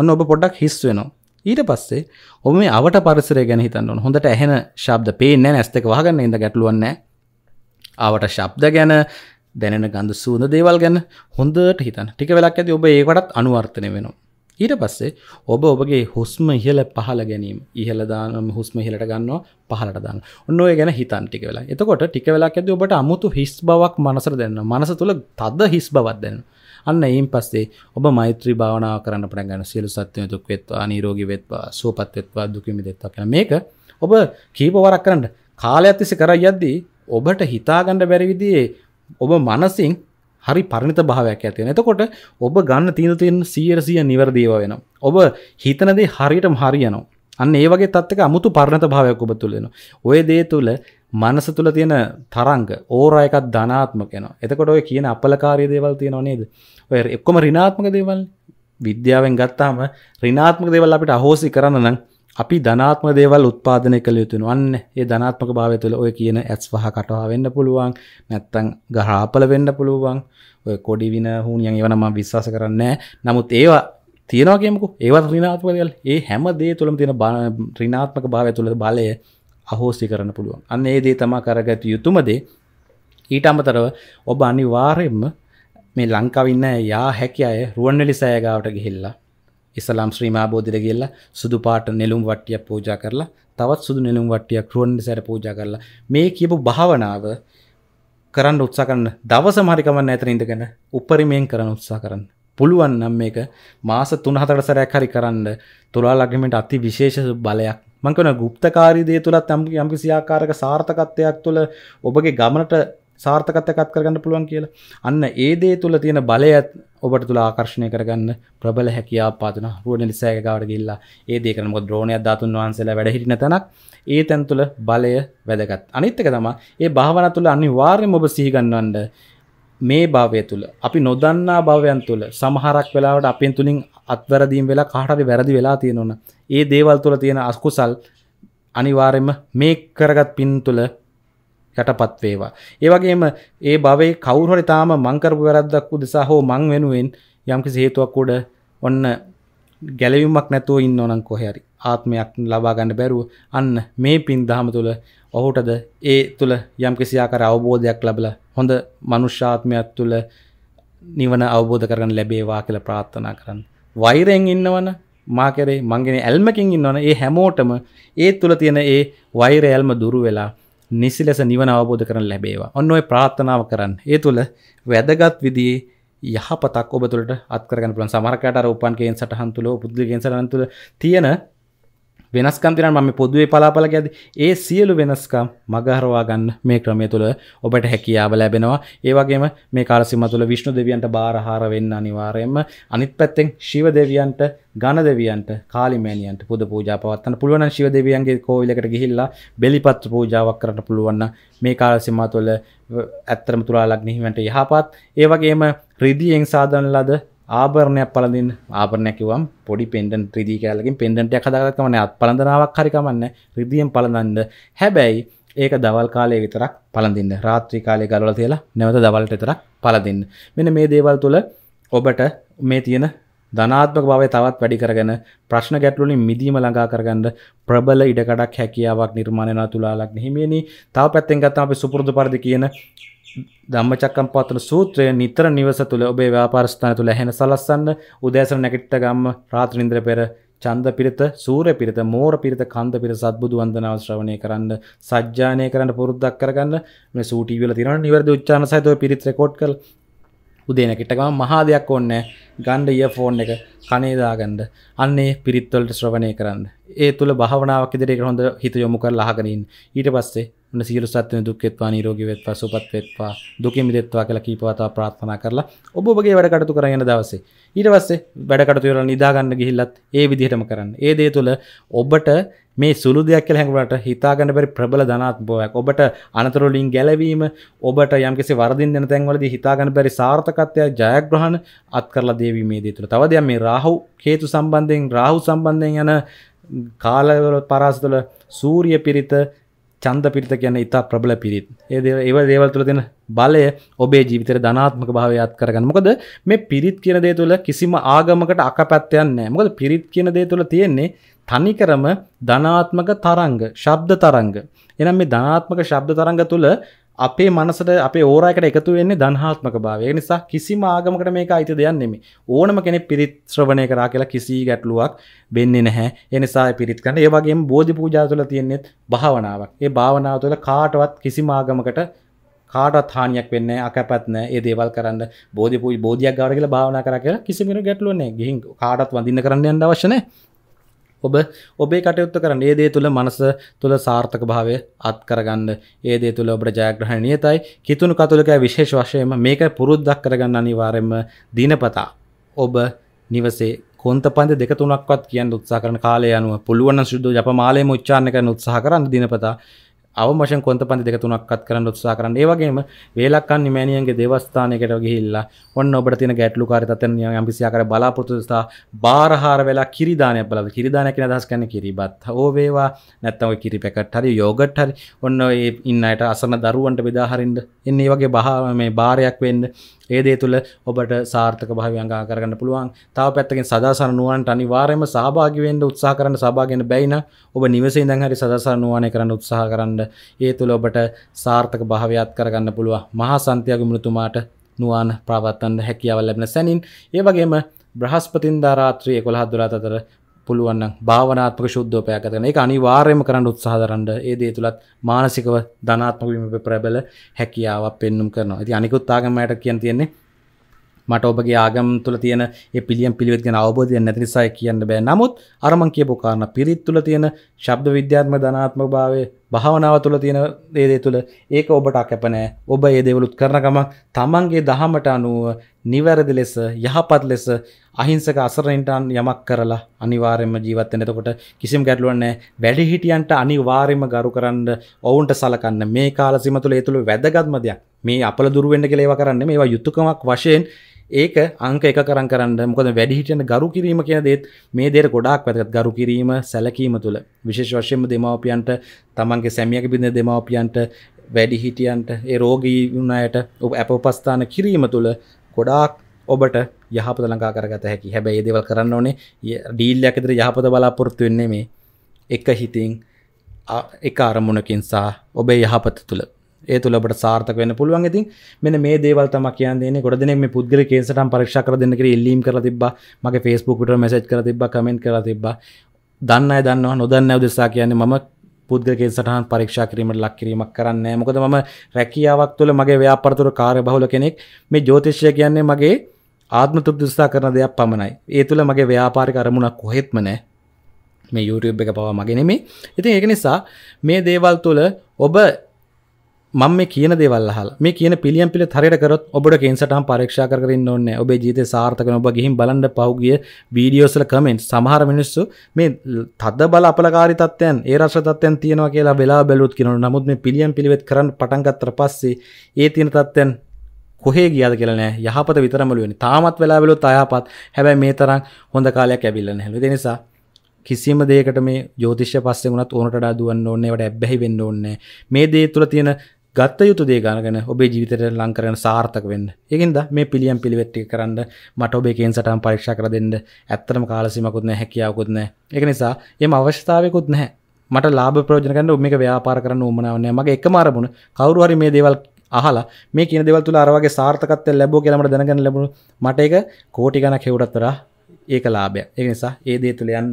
ඔන්න ඔබ පොඩක් හිස් වෙනවා ඊට පස්සේ ඔබ මේ අවට පරිසරය ගැන හිතන්න හොඳට ඇහෙන ශබ්ද පේන්නේ නැස්තක වහගන්න ඉඳ ගැටලුවන්නේ ආවට ශබ්ද ගැන දැනෙන ගඳ සූඳ දේවල් ගැන හොඳට හිතන් ටික වෙලක් ඇති ඔබ ඒකටත් අනුවර්තනය වෙනවා ඊට පස්සේ ඔබ ඔබගේ හුස්ම ඉහල පහල ගැනීම ඉහලදානම් හුස්ම හිලට ගන්නවා පහලට දාන්න ඔන්න ඔය ගැන හිතන් ටික වෙලා එතකොට ටික වෙලා ඇද ඔබට අමුතු හිස් බවක් මනසර දෙන්න මනස තුළ තද හිස් බවත් දෙන්න අන්න ඒන් පස්සේ ඔබ මෛත්‍රී භාවනාව කරන්න පට ගන්න සියලු සත්‍යය දුක් වෙත්වා නීරෝගි වෙත්වා සූපත්වෙත්වා දුකිමි දෙත්වා කියෙන මේක ඔබ කීපවරක් කරන්න කාලය අතිසි කර යද්දී ඔබට හිතාගණඩ බැරිවිදියේ ඔබ මනසින් හරි පරිණත භාවයක් ඇතිවෙන එතකොට ඔබ ගන්න තියෙන තියෙන සියරසිය නිවැරදිව වෙනවා. ඔබ හිතන දේ හරියටම හරියනවා. අන්න ඒ වගේ තත්ත්වයක අමුතු පරිණත භාවයක් ඔබ තුල වෙනවා. ওই දේ තුල මනස තුල තියෙන තරංග ඕරා එකක් ධනාත්මක වෙනවා. එතකොට ඔය කියන අපලකාරී දේවල් තියෙනව නේද? ඔය එක්කම ඍණාත්මක දේවල් විද්‍යාවෙන් ගත්තාම ඍණාත්මක දේවල් අපිට අහෝසි කරන්න නම් අපි ධනාත්ම දේවල් උත්පාදනය කළ යුතුන වන්න ඒ ධනාත්මක භාවය තුළ ඔය කියන ඇස් වහ කටවා වෙන්න පුළුවන් නැත්තං ගහාපල වෙන්න පුළුවන් ඔය කොඩි වින හුනියන් ඒවනම විශ්වාස කරන්න නමුත් ඒවා තියෙනවාගේමකු ඒවත් රිනාත්මකදල් ඒ හැම දේ තුළම තියෙන රිනාත්මක භාවය තුළ බලය අහෝසි කරන්න පුළුවන් අන්න ඒ දේ තමා කරගත යුතුමදේ ඊට අමතරව ඔබ අනිවාර්යෙන්ම මේ ලංකාවින්න යා හැකි අය රුවන්වැලි සෑගාවට ගිහිල්ලා ඉස්ලාම් ශ්‍රී මාබෝධිර ගිහිල්ලා සුදු පාට නෙළුම් වට්ටියක් පූජා කරලා තවත් සුදු නෙළුම් වට්ටියක් රුවන් සැර පූජා කරලා මේ කියපු භාවනාව කරන්න උත්සාහ කරන්න දවසම හරි කමන්න ඇතන ඉඳගෙන උපරිමයෙන් කරන්න උත්සාහ කරන්න පුළුවන් නම් මේක මාස 3-4 සැරයක් හරි කරන්න තුලා ලග්නෙට අති විශේෂ බලයක් මං කියන গুপ্তකාරී දේ තුලත් යම් කිසි ආකාරයක සාර්ථකත්වයක් තුළ ඔබගේ ගමනට සාර්ථකත්තකත් කරගන්න පුළුවන් කියලා අන්න ඒ දේ තුළ තියෙන බලයත් ඔබට තුළ ආකර්ශණය කරගන්න ප්‍රබල හැකයා පාතන රුවන නිසෑක ගවට ගිල්ලා ඒ දේකන මො ද්‍රෝණයක් ධාතුන් වහන්සේලා වැඩහිටින තැනක් ඒ තැන් තුළ බලය වැදගත් අනිත්තක තම ඒ භාවන තුළ අනිවාර්යම ඔබ සිහිගන්නවන්ඩ මේ භාවය තුළ අපි නොදන්නා භාවයන් තුළ සමහරක් වෙලාවට අපෙන් තුළින් අත්වැරදීම් වෙලා කාටරි වැරදි වෙලා තියෙනවන ඒ දේවල් තුළ තියෙන අස්කුසල් අනිවාරෙන්ම මේ කරගත් පින් තුළ යටපත් වේවා. ඒ වගේම ඒ භවයේ කවුරු හරි තාම මං කරපු වැරද්දක් උදෙසා හෝ මං වෙනුවෙන් යම්කිසි හේතුවක් උඩ ඔන්න ගැලවීමක් නැතුව ඉන්නව නම් කොහේ හරි ආත්මයක් ලබා ගන්න බැරුව අන්න මේ පින් දහම තුල ඔහුටද ඒ තුල යම්කිසි ආකාර අවබෝධයක් ලැබලා හොඳ මනුෂ්‍ය ආත්මයක් තුල නිවන අවබෝධ කරගන්න ලැබේවා කියලා ප්‍රාර්ථනා කරන්න. වෛරයෙන් ඉන්නවන මා කරේ මංගෙන ඇල්මකින් ඉන්නවන ඒ හැමෝටම ඒ තුල තියෙන ඒ වෛර ඇල්ම දුරු වෙලා නිසි ලෙස නිවන අවබෝධ කරන ලැබේවා ඔන්න ඔය ප්‍රාර්ථනාව කරන්න ඒ තුළ වැදගත් විදිේ යහපතක් ඔබතුළට අත්කරගන්න පුළන් සමරකට අර උපන්ගේෙන් සටහන් තුළ පුද්ලිගෙන් සටහන් තුළ තියෙන වෙනස්කම් තිරන් ම පොදුවේ පලාපල ඇද ඒ සියලු වෙනස්කම් මගහරවා ගන්න මේ ක්‍රමය තුළ ඔබට හැකියාව ලැබෙනවා ඒවගේම මේ කාලසිම තුළ විශ්ණු දෙවියන්ට බාරහාර වෙන්න අනිවාරයෙන්ම අනිත් පැත්තෙන් ශිව දෙවියන්ට ගණ දෙවියන්ට කාලිමෑනියන්ට පුද පූජා පවත්තන්න පුළුවන් ශිව දෙවියන්ගේ කෝවිලකට ගිහිල්ලා බෙලිපත්‍ර පූජාවක් කරන්න පුළුවන් මේ කාල සීමා තුළ ඇත්තරම තුරාලක් නිහිමට යහපත් ඒ වගේම රිදියෙන් සාදන ලද ආභරණයක් පලඳින් ආපරනැකිවම් පොඩි පෙන්ඩන් ්‍රදී කෑලකින් පෙන්ඩට කදාගත්මන අත් පලඳනාවක් හරිකමන්න රිදියෙන් පලඳන්න හැබැයි ඒක දවල් කාලය විතරක් පලඳින්න රාත්‍රී කාලය ගලල තියලා නැවත දවල්ට තරක් පලදින්න මෙන මේ දේවල් තුළ ඔබට මේ තියෙන ධනාත්මක බවය තවත් වැඩි කරගෙන ප්‍රශ්න ගැටලුලින් මිදීම ළඟා කරගන්න ප්‍රබල ඉඩකඩක් හැකියාවක් නිර්මාණයනා තුලාලක් හිමියනි තව පැත්තෙන් ගත්තා අපි සුපුරුදු පරිදි කියන ධම්මචක්කම්පවත්තන සූත්‍රය නිතර නිවස තුල ඔබේ ව්‍යාපාරස්ථාන තුල ඇහෙන සලස්සන්න උදෑසන නැගිට ගම්ම රාත්‍රී නින්දර පෙර චන්ද පිරිත සූර්ය පිරිත මෝර පිරිත කන්ද පිරිත සත්බුදු වන්දනාව ශ්‍රවණය කරන්න සජ්ජානය කරන්න පුරුද්දක් කරගන්න මේ සූ ටීවී වල තියෙනවනේ නිවැරදි උච්චාරණ සහිතව පිරිත් රෙකෝඩ් කරලා උදේ නැගිට ගමන් මහා දෙයක් ඕනේ ගන්න ඉයර්ෆෝන් එක කනේ දාගන්න අන්නේ පිරිත් වලට ශ්‍රවණය කරන්න ඒ තුල භාවනාවක් ඉදිරියට හොඳ හිත යොමු කරලා අහගෙන ඉන්න ඊට පස්සේ ඔන්න සියලු සත්ත්වයන් දුක් වෙත්වා නිරෝගී වෙත්වා සුවපත් වෙත්වා දුකින් මිදෙත්වා කියලා කීපවතාවක් ප්‍රාර්ථනා කරලා ඔබ ඔබගේ වැඩ කටයුතු කරගෙන යන දවසේ ඊට පස්සේ වැඩ කටයුතු වල නිදා ගන්න ගිහිල්ලත් ඒ විදිහටම කරන්න. ඒ දේ තුළ ඔබට මේ සුළු දෙයක් කියලා හැඟුණාට හිතා ගන්න බැරි ප්‍රබල ධනාත්මකයක් ඔබට අනතුරු වලින් ගැලවීම ඔබට යම්කිසි වරදින් දෙන තැන්වලදී හිතා ගන්න බැරි සාර්ථකත්වය ජයග්‍රහණ අත් කරලා දේවි මේ දේ තුළ. තව දෙයක් මේ රාහු හේතු සම්බන්ධයෙන් රාහු සම්බන්ධයෙන් යන කාලවල පරාස තුළ සූර්ය පිරිත චන්ද පිරිත කියන්න ඉතා ප්‍රබල පිරිත් ඒද ඒව දේවල් තුළ දෙන බලය ඔබේ ජීවිතර ධනාත්මක භාවයත් කරගන්න මොකද මේ පිරිත් කියන දේ තුළ කිසිම ආගමකට අකපැත්තයන්නේ මොකද පිරිත් කියන දේ තුළ තියෙන්නේ තනිකරම ධනාත්මක තරංග ශබ්ද තරංග එනම් මේ ධනාත්මක ශබ්ද තරංග තුළ අපේ මනසට අපේ ඕරයකට එකතු වෙන්නේ දන්හාත්මක භාවය නිසා කිසිම ආගමකට මේක අයිති දෙයක් නෙමෙයි. ඕනම කෙනෙක් පිරිත් ශ්‍රවණය කරා කියලා කිසි ගැටලුවක් වෙන්නේ නැහැ. ඒ නිසා පිරිත් කරන ඒ වගේම බෝධි පූජා තුළ තියෙන්නේ භාවනාවක්. ඒ භාවනාව තුළ කාටවත් කිසිම ආගමකට කාටත් හානියක් වෙන්න අකැපත් නෑ ඒ දේවල් කරන්න බෝධි පූජ බෝධියක් ගාවට කියලා භාවනා කරා කියලා කිසිම කෙනෙකුට ගැටලුවක් නෑ. ගිහින් කාටවත් වඳින්න කරන්න යන්න අවශ්‍ය නෑ. ඔබ ඔබේ කටයුත්ත කරන්න ඒ දේ තුළ මනස තුළ සාර්ථක භාවය අත් කරගන්න ඒ දේ තුළ ඔබට ජයග්‍රහණ නියතයි කිතුුණු කතුලක විශේෂ වශයම මේක පුරුද්දක් කරගන්න අනිවාරෙන්ම දිනපතා ඔබ නිවසේ කොන්ත පන්ද දෙක තුනක්වත් කියන්න උත්සා කරන කාලය අනුව පුළුවන් සුද්ද ජපමාලයම උච්චාණක උත්සාහ කරන්න දිනපතා අවමශෙන් කොන්තපන්ති දෙක තුනක්වත් කරන්න උත්සාහ කරන්න. ඒ වගේම වේලක්කන් නිමෑනියන්ගේ දේවස්ථානයකට ගිහිල්ලා ඔන්න ඔබට තියෙන ගැටලුකාරී තත්ත්වයන් යම්කිසි ආකාරයක බලාපොරොත්තු සහ බාරහාර වෙලා කිරිදානයක් බලද්දී කිරිදානය කියන අදහස් කියන්නේ කිරිබත් හෝ වේවා නැත්නම් ඔය කිරි පැකට් හරි යෝගට් හරි ඔන්න ඒ ඉන්න අයට අසන දරුවන්ට බෙදා හරින්න එන්න මේ වගේ බහා මේ බාරයක් වෙන්න ඒදේ තුළ ඔබට සාර්ථක භාවයංගා කරගන්න පුළුවන් තාව පැත්තකින් සදාසන නුවන්ට අනිවාර්යම සහභාගිවෙන්ට උත්සා කරන්න සභාගෙන බැයින ඔබ නිවසේ ඉඳන් හරි සදාසන නුවණය කරන්න උත්සාහ කරන්න ඒ තුළ ඔබට සාර්ථක භාවයත් කරගන්න පුළුවන් මහා සන්තියාග මුතුමාට නුවන් ප්‍රාවත්තන්න හැකියාව ලැබෙන සැනින් ඒ වගේම බ්‍රහස්පතින්දා රාත්‍රියේ 11 දුරාත අතර පුළුවන් නම් භාවනාත්මක ශුද්ධෝ පැයක් ගත කරන එක අනිවාර්යයෙන්ම කරන්න උත්සාහ දරන්න ඒ දේ තුලත් මානසිකව ධනාත්මක වීම ප්‍රබල හැකියාවක් පෙන්눔 කරනවා. ඉතින් අනිකුත් ආගම් වලට කියන්න තියෙන්නේ මට ඔබගේ ආගම් තුළ තියෙන ඒ පිළියම් පිළිවෙත් ගැන අවබෝධයක් නැති නිසා කියන්න බෑ. නමුත් අර මං කියපු කාරණා පිරිත් තුළ තියෙන ශබ්ද විද්‍යාත්මක ධනාත්මක භාවය භාවනාව තුළ තියෙන ඒ දේ තුළ ඒක ඔබට අකැප නෑ. ඔබ ඒ දේවලුත් කරන ගමන් තමන්ගේ දහමට අනුව නිවැරදි ලෙස යහපත් ලෙස අහිංසක අසරණයින්ට යමක් කරලා අනිවාර්යයෙන්ම ජීවත් වෙන. එතකොට කිසිම ගැටලුවක් නැහැ. වැඩිහිටියන්ට අනිවාර්යයෙන්ම ගරු කරන්න, ඔවුන්ට සලකන්න මේ කාල සීම තුළ ඒ තුළ වැදගත්ම දෙයක්. මේ අපල දුරු වෙන්න කියලා ඒවා කරන්නේ. මේවා යුතුයකමක් වශයෙන් ඒක අංක එක කරන් කරන්න මොකද වැඩිහිටියන ගරු කිරීම කියන දේත් මේ දේට ගොඩාක් වැදගත් ගරු කිරීම සැලකීම තුළ විශේෂ වශයෙන්ම දෙමාපියන්ට තමන්ගේ සැමියක බිඳ දෙමාපියන්ට වැඩිහිටියන්ට ඒ රෝගී වුණ අයට අප උපස්ථාන කිරීම තුළ ගොඩාක් ඔබට යහපත ලඟා කරගත හැකි හැබැයි ඒදවල් කරන්න ඕනේ ඩීල්ලයක් ඇතර යහපත බලාපොරොත්තු වෙන්නේ මේ එක හිතින් එක අරමුණකින් සහ ඔබේ යහපත තුළ ඒ තුළට සාර්ථක වෙන පුළුවන් ඉතින් මෙන්න මේ දේවල් තම කියන්නේ ගොඩ දෙනෙක් මේ පුද්ගල කේසටම් පරීක්ෂා කර දෙන්න කියලා ඉල්ලීම් කරලා තිබ්බා මගේ Facebook උඩට මැසේජ් කරලා තිබ්බා කමෙන්ට් කරලා තිබ්බා දන්න අය දන්නවා නොදන්න අය උදෙසා කියන්නේ මම පුද්ගගේ සටහන් පරීක්ෂා කිරීමට ලක් කිරීමක් කරන්නේ මොකද මම රැකියාවක් තුළ මගේ ව්‍යාපාරතුර කාර්ය බහුල කෙනෙක් මේ ජෝතිෂය කියන්නේ මගේ ආත්ම තුෘදුස්ථා කරන දෙයක් පමණයි ඒ තුළ මගේ ව්‍යාපාරික අරමුණක් කොහෙත්ම නෑ මේ YouTube එක පවා මගෙනෙමේ ඉතින් ඒක නිසා මේ දේවල් තුළ ඔබ මම මේ කියන දේවල් අහලා මේ කියන පිළියම් පිළිත් හරියට කරොත් ඔබට කේන්සටහම් පරීක්ෂා කර කර ඉන්න ඕනේ ඔබේ ජීවිතේ සාර්ථක වෙන ඔබ ගිහින් බලන්න පහුගිය වීඩියෝස් වල කමෙන්ට් සමහර මිනිස්සු මේ තද බල අපලකාරී තත්ත්වයන් ඒ රස තත්ත්වයන් තියෙනවා කියලා වෙලා බැලුවොත් කියනවා නමුත් මේ පිළියම් පිළිවෙත් කරන්න පටන් ගත්තට පස්සේ ඒ තියෙන තත්ත්වයන් කොහේ ගියද කියලනෑ යහපත විතරමලුවනි තාමත් වෙලාවෙලොත් අයහපත් හැබැයි මේ තරම් හොඳ කාලයක් ඇවිල්ලන හැලු දෙනිසා කිසිම දේකට මේ ජෝතිෂ්‍ය පස්සේ වුණත් ඕනට දුවන්න ඕන්නේ වට ඇබ්බැහි වෙන්න ඕන්නේ මේ දේ තුළ තියෙන ගත්ත යුතු දේගනගෙන ඔබේ ජීවිතයට ලංකරන සාර්ථක වෙන්න එකද මේ පිළියම් පිළිවෙට්ටි කරන්න මට ඔබේ කේන් සටන් පරික්ෂ කර දෙන්න ඇත්තම කාලසිමකුත්න හැකියාවකුත්න එක නිසා එම අවශ්‍යථාවකුත් නැහැ මට ලාබ ප්‍රෝජනකන්න මේක ව්‍යාපාර කරන්න උමනාවනෑ මගේ එක මාරබුණ කවරුහරි මේ දේවල් අහලා මේ කියන දෙවල් තුළ අරවගේ සාර්ථකත්ය ලැබෝ කියලමට දැනගන්න ලැබුණු මට එක කෝටි ගණක් හෙවඩත්තර ඒක ලාභය ඒ නිසා ඒ දේ තුළ යන්න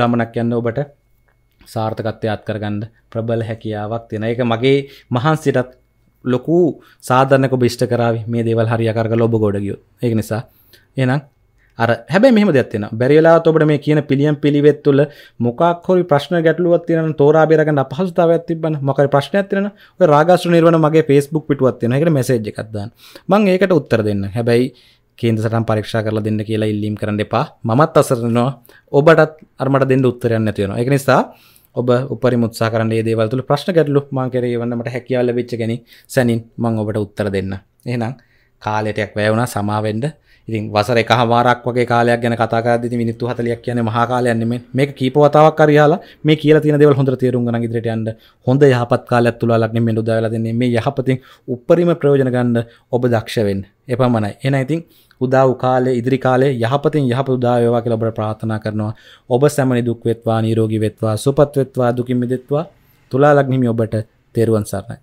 ගමනක් යන්න ඔබට සාර්ථකත්වයත් කරගන්න ප්‍රබල හැකියාවක් තියෙන එක මගේ මහන්සිටත් ලොකු සාධනක බිෂ්ට කරාව මේ දේවල් හරිියකරගල ඔබ ගොඩගිය ඒ නිසා එනම් අර හැබැ මෙම දෙත්තින බැරිලා ඔබට මේ කියන පිළියම් පිළිවෙත් තුළ මොකක්හොරි ප්‍රශ්න ගැටලුවත් තියෙන තෝරාබේරගන්න පහසුතාවත් තිබන මොකර ප්‍රශ්නයක් තියෙන රාගස් නිර්වන මගේ ෆස්බුක් පිටුවත්තින එකට මසේජ් එකක්දන්න මං ඒකට උත්තර දෙන්න හැබැයි කේන්ද සටන් පරීක්ෂ කරලා දෙන්න කියලා ඉල්ලීම් කරන්න එපා මත් අසරනවා ඔබටත් අරමට දෙන්න උත්තරයන්න තියෙනවා එක නිසා ඔබ උපරි මුත්සා කරන්න දේවල් තුළ ප්‍රශ්න ගැටලු මං කරේ වන්නට හැකියාව ලැබිච්ච ගැන සැනින් මං ඔබට උත්තර දෙන්න. එහෙනම් කාලයටයක් වැය වුණා සමාවෙන්ඩ ඉතින් වසර එකහමාරක් වගේ කාලයක් ගැන කතා කරද්දී ඉතින් මිනිත්තු 40ක් කියන්නේ මහා කාලයක් නෙමෙයි. මේක කීප වතාවක් හරියලා මේ කියලා තියෙන දේවල් හොඳට තේරුම් ගන්න ඉදිරියට යන්න. හොඳ යහපත් කාලයක් තුලාලක් නෙමෙයි උදා වෙලා දෙන්නේ. මේ යහපතින් උපරිම ප්‍රයෝජන ගන්න ඔබ දක්ෂ වෙන්න. එපමණයි. එහෙනම් ඉතින් උදා වූ කාලේ ඉදිරි කාලේ යහපතින් යහපත උදා වේවා කියලා ඔබට ප්‍රාර්ථනා කරනවා. ඔබ සැම නිදුක් වෙත්වා, නිරෝගී වෙත්වා, සුවපත් වෙත්වා, දුකින් මිදෙත්වා. තුලාලක් හිමි ඔබට තෙරුවන් සරණයි.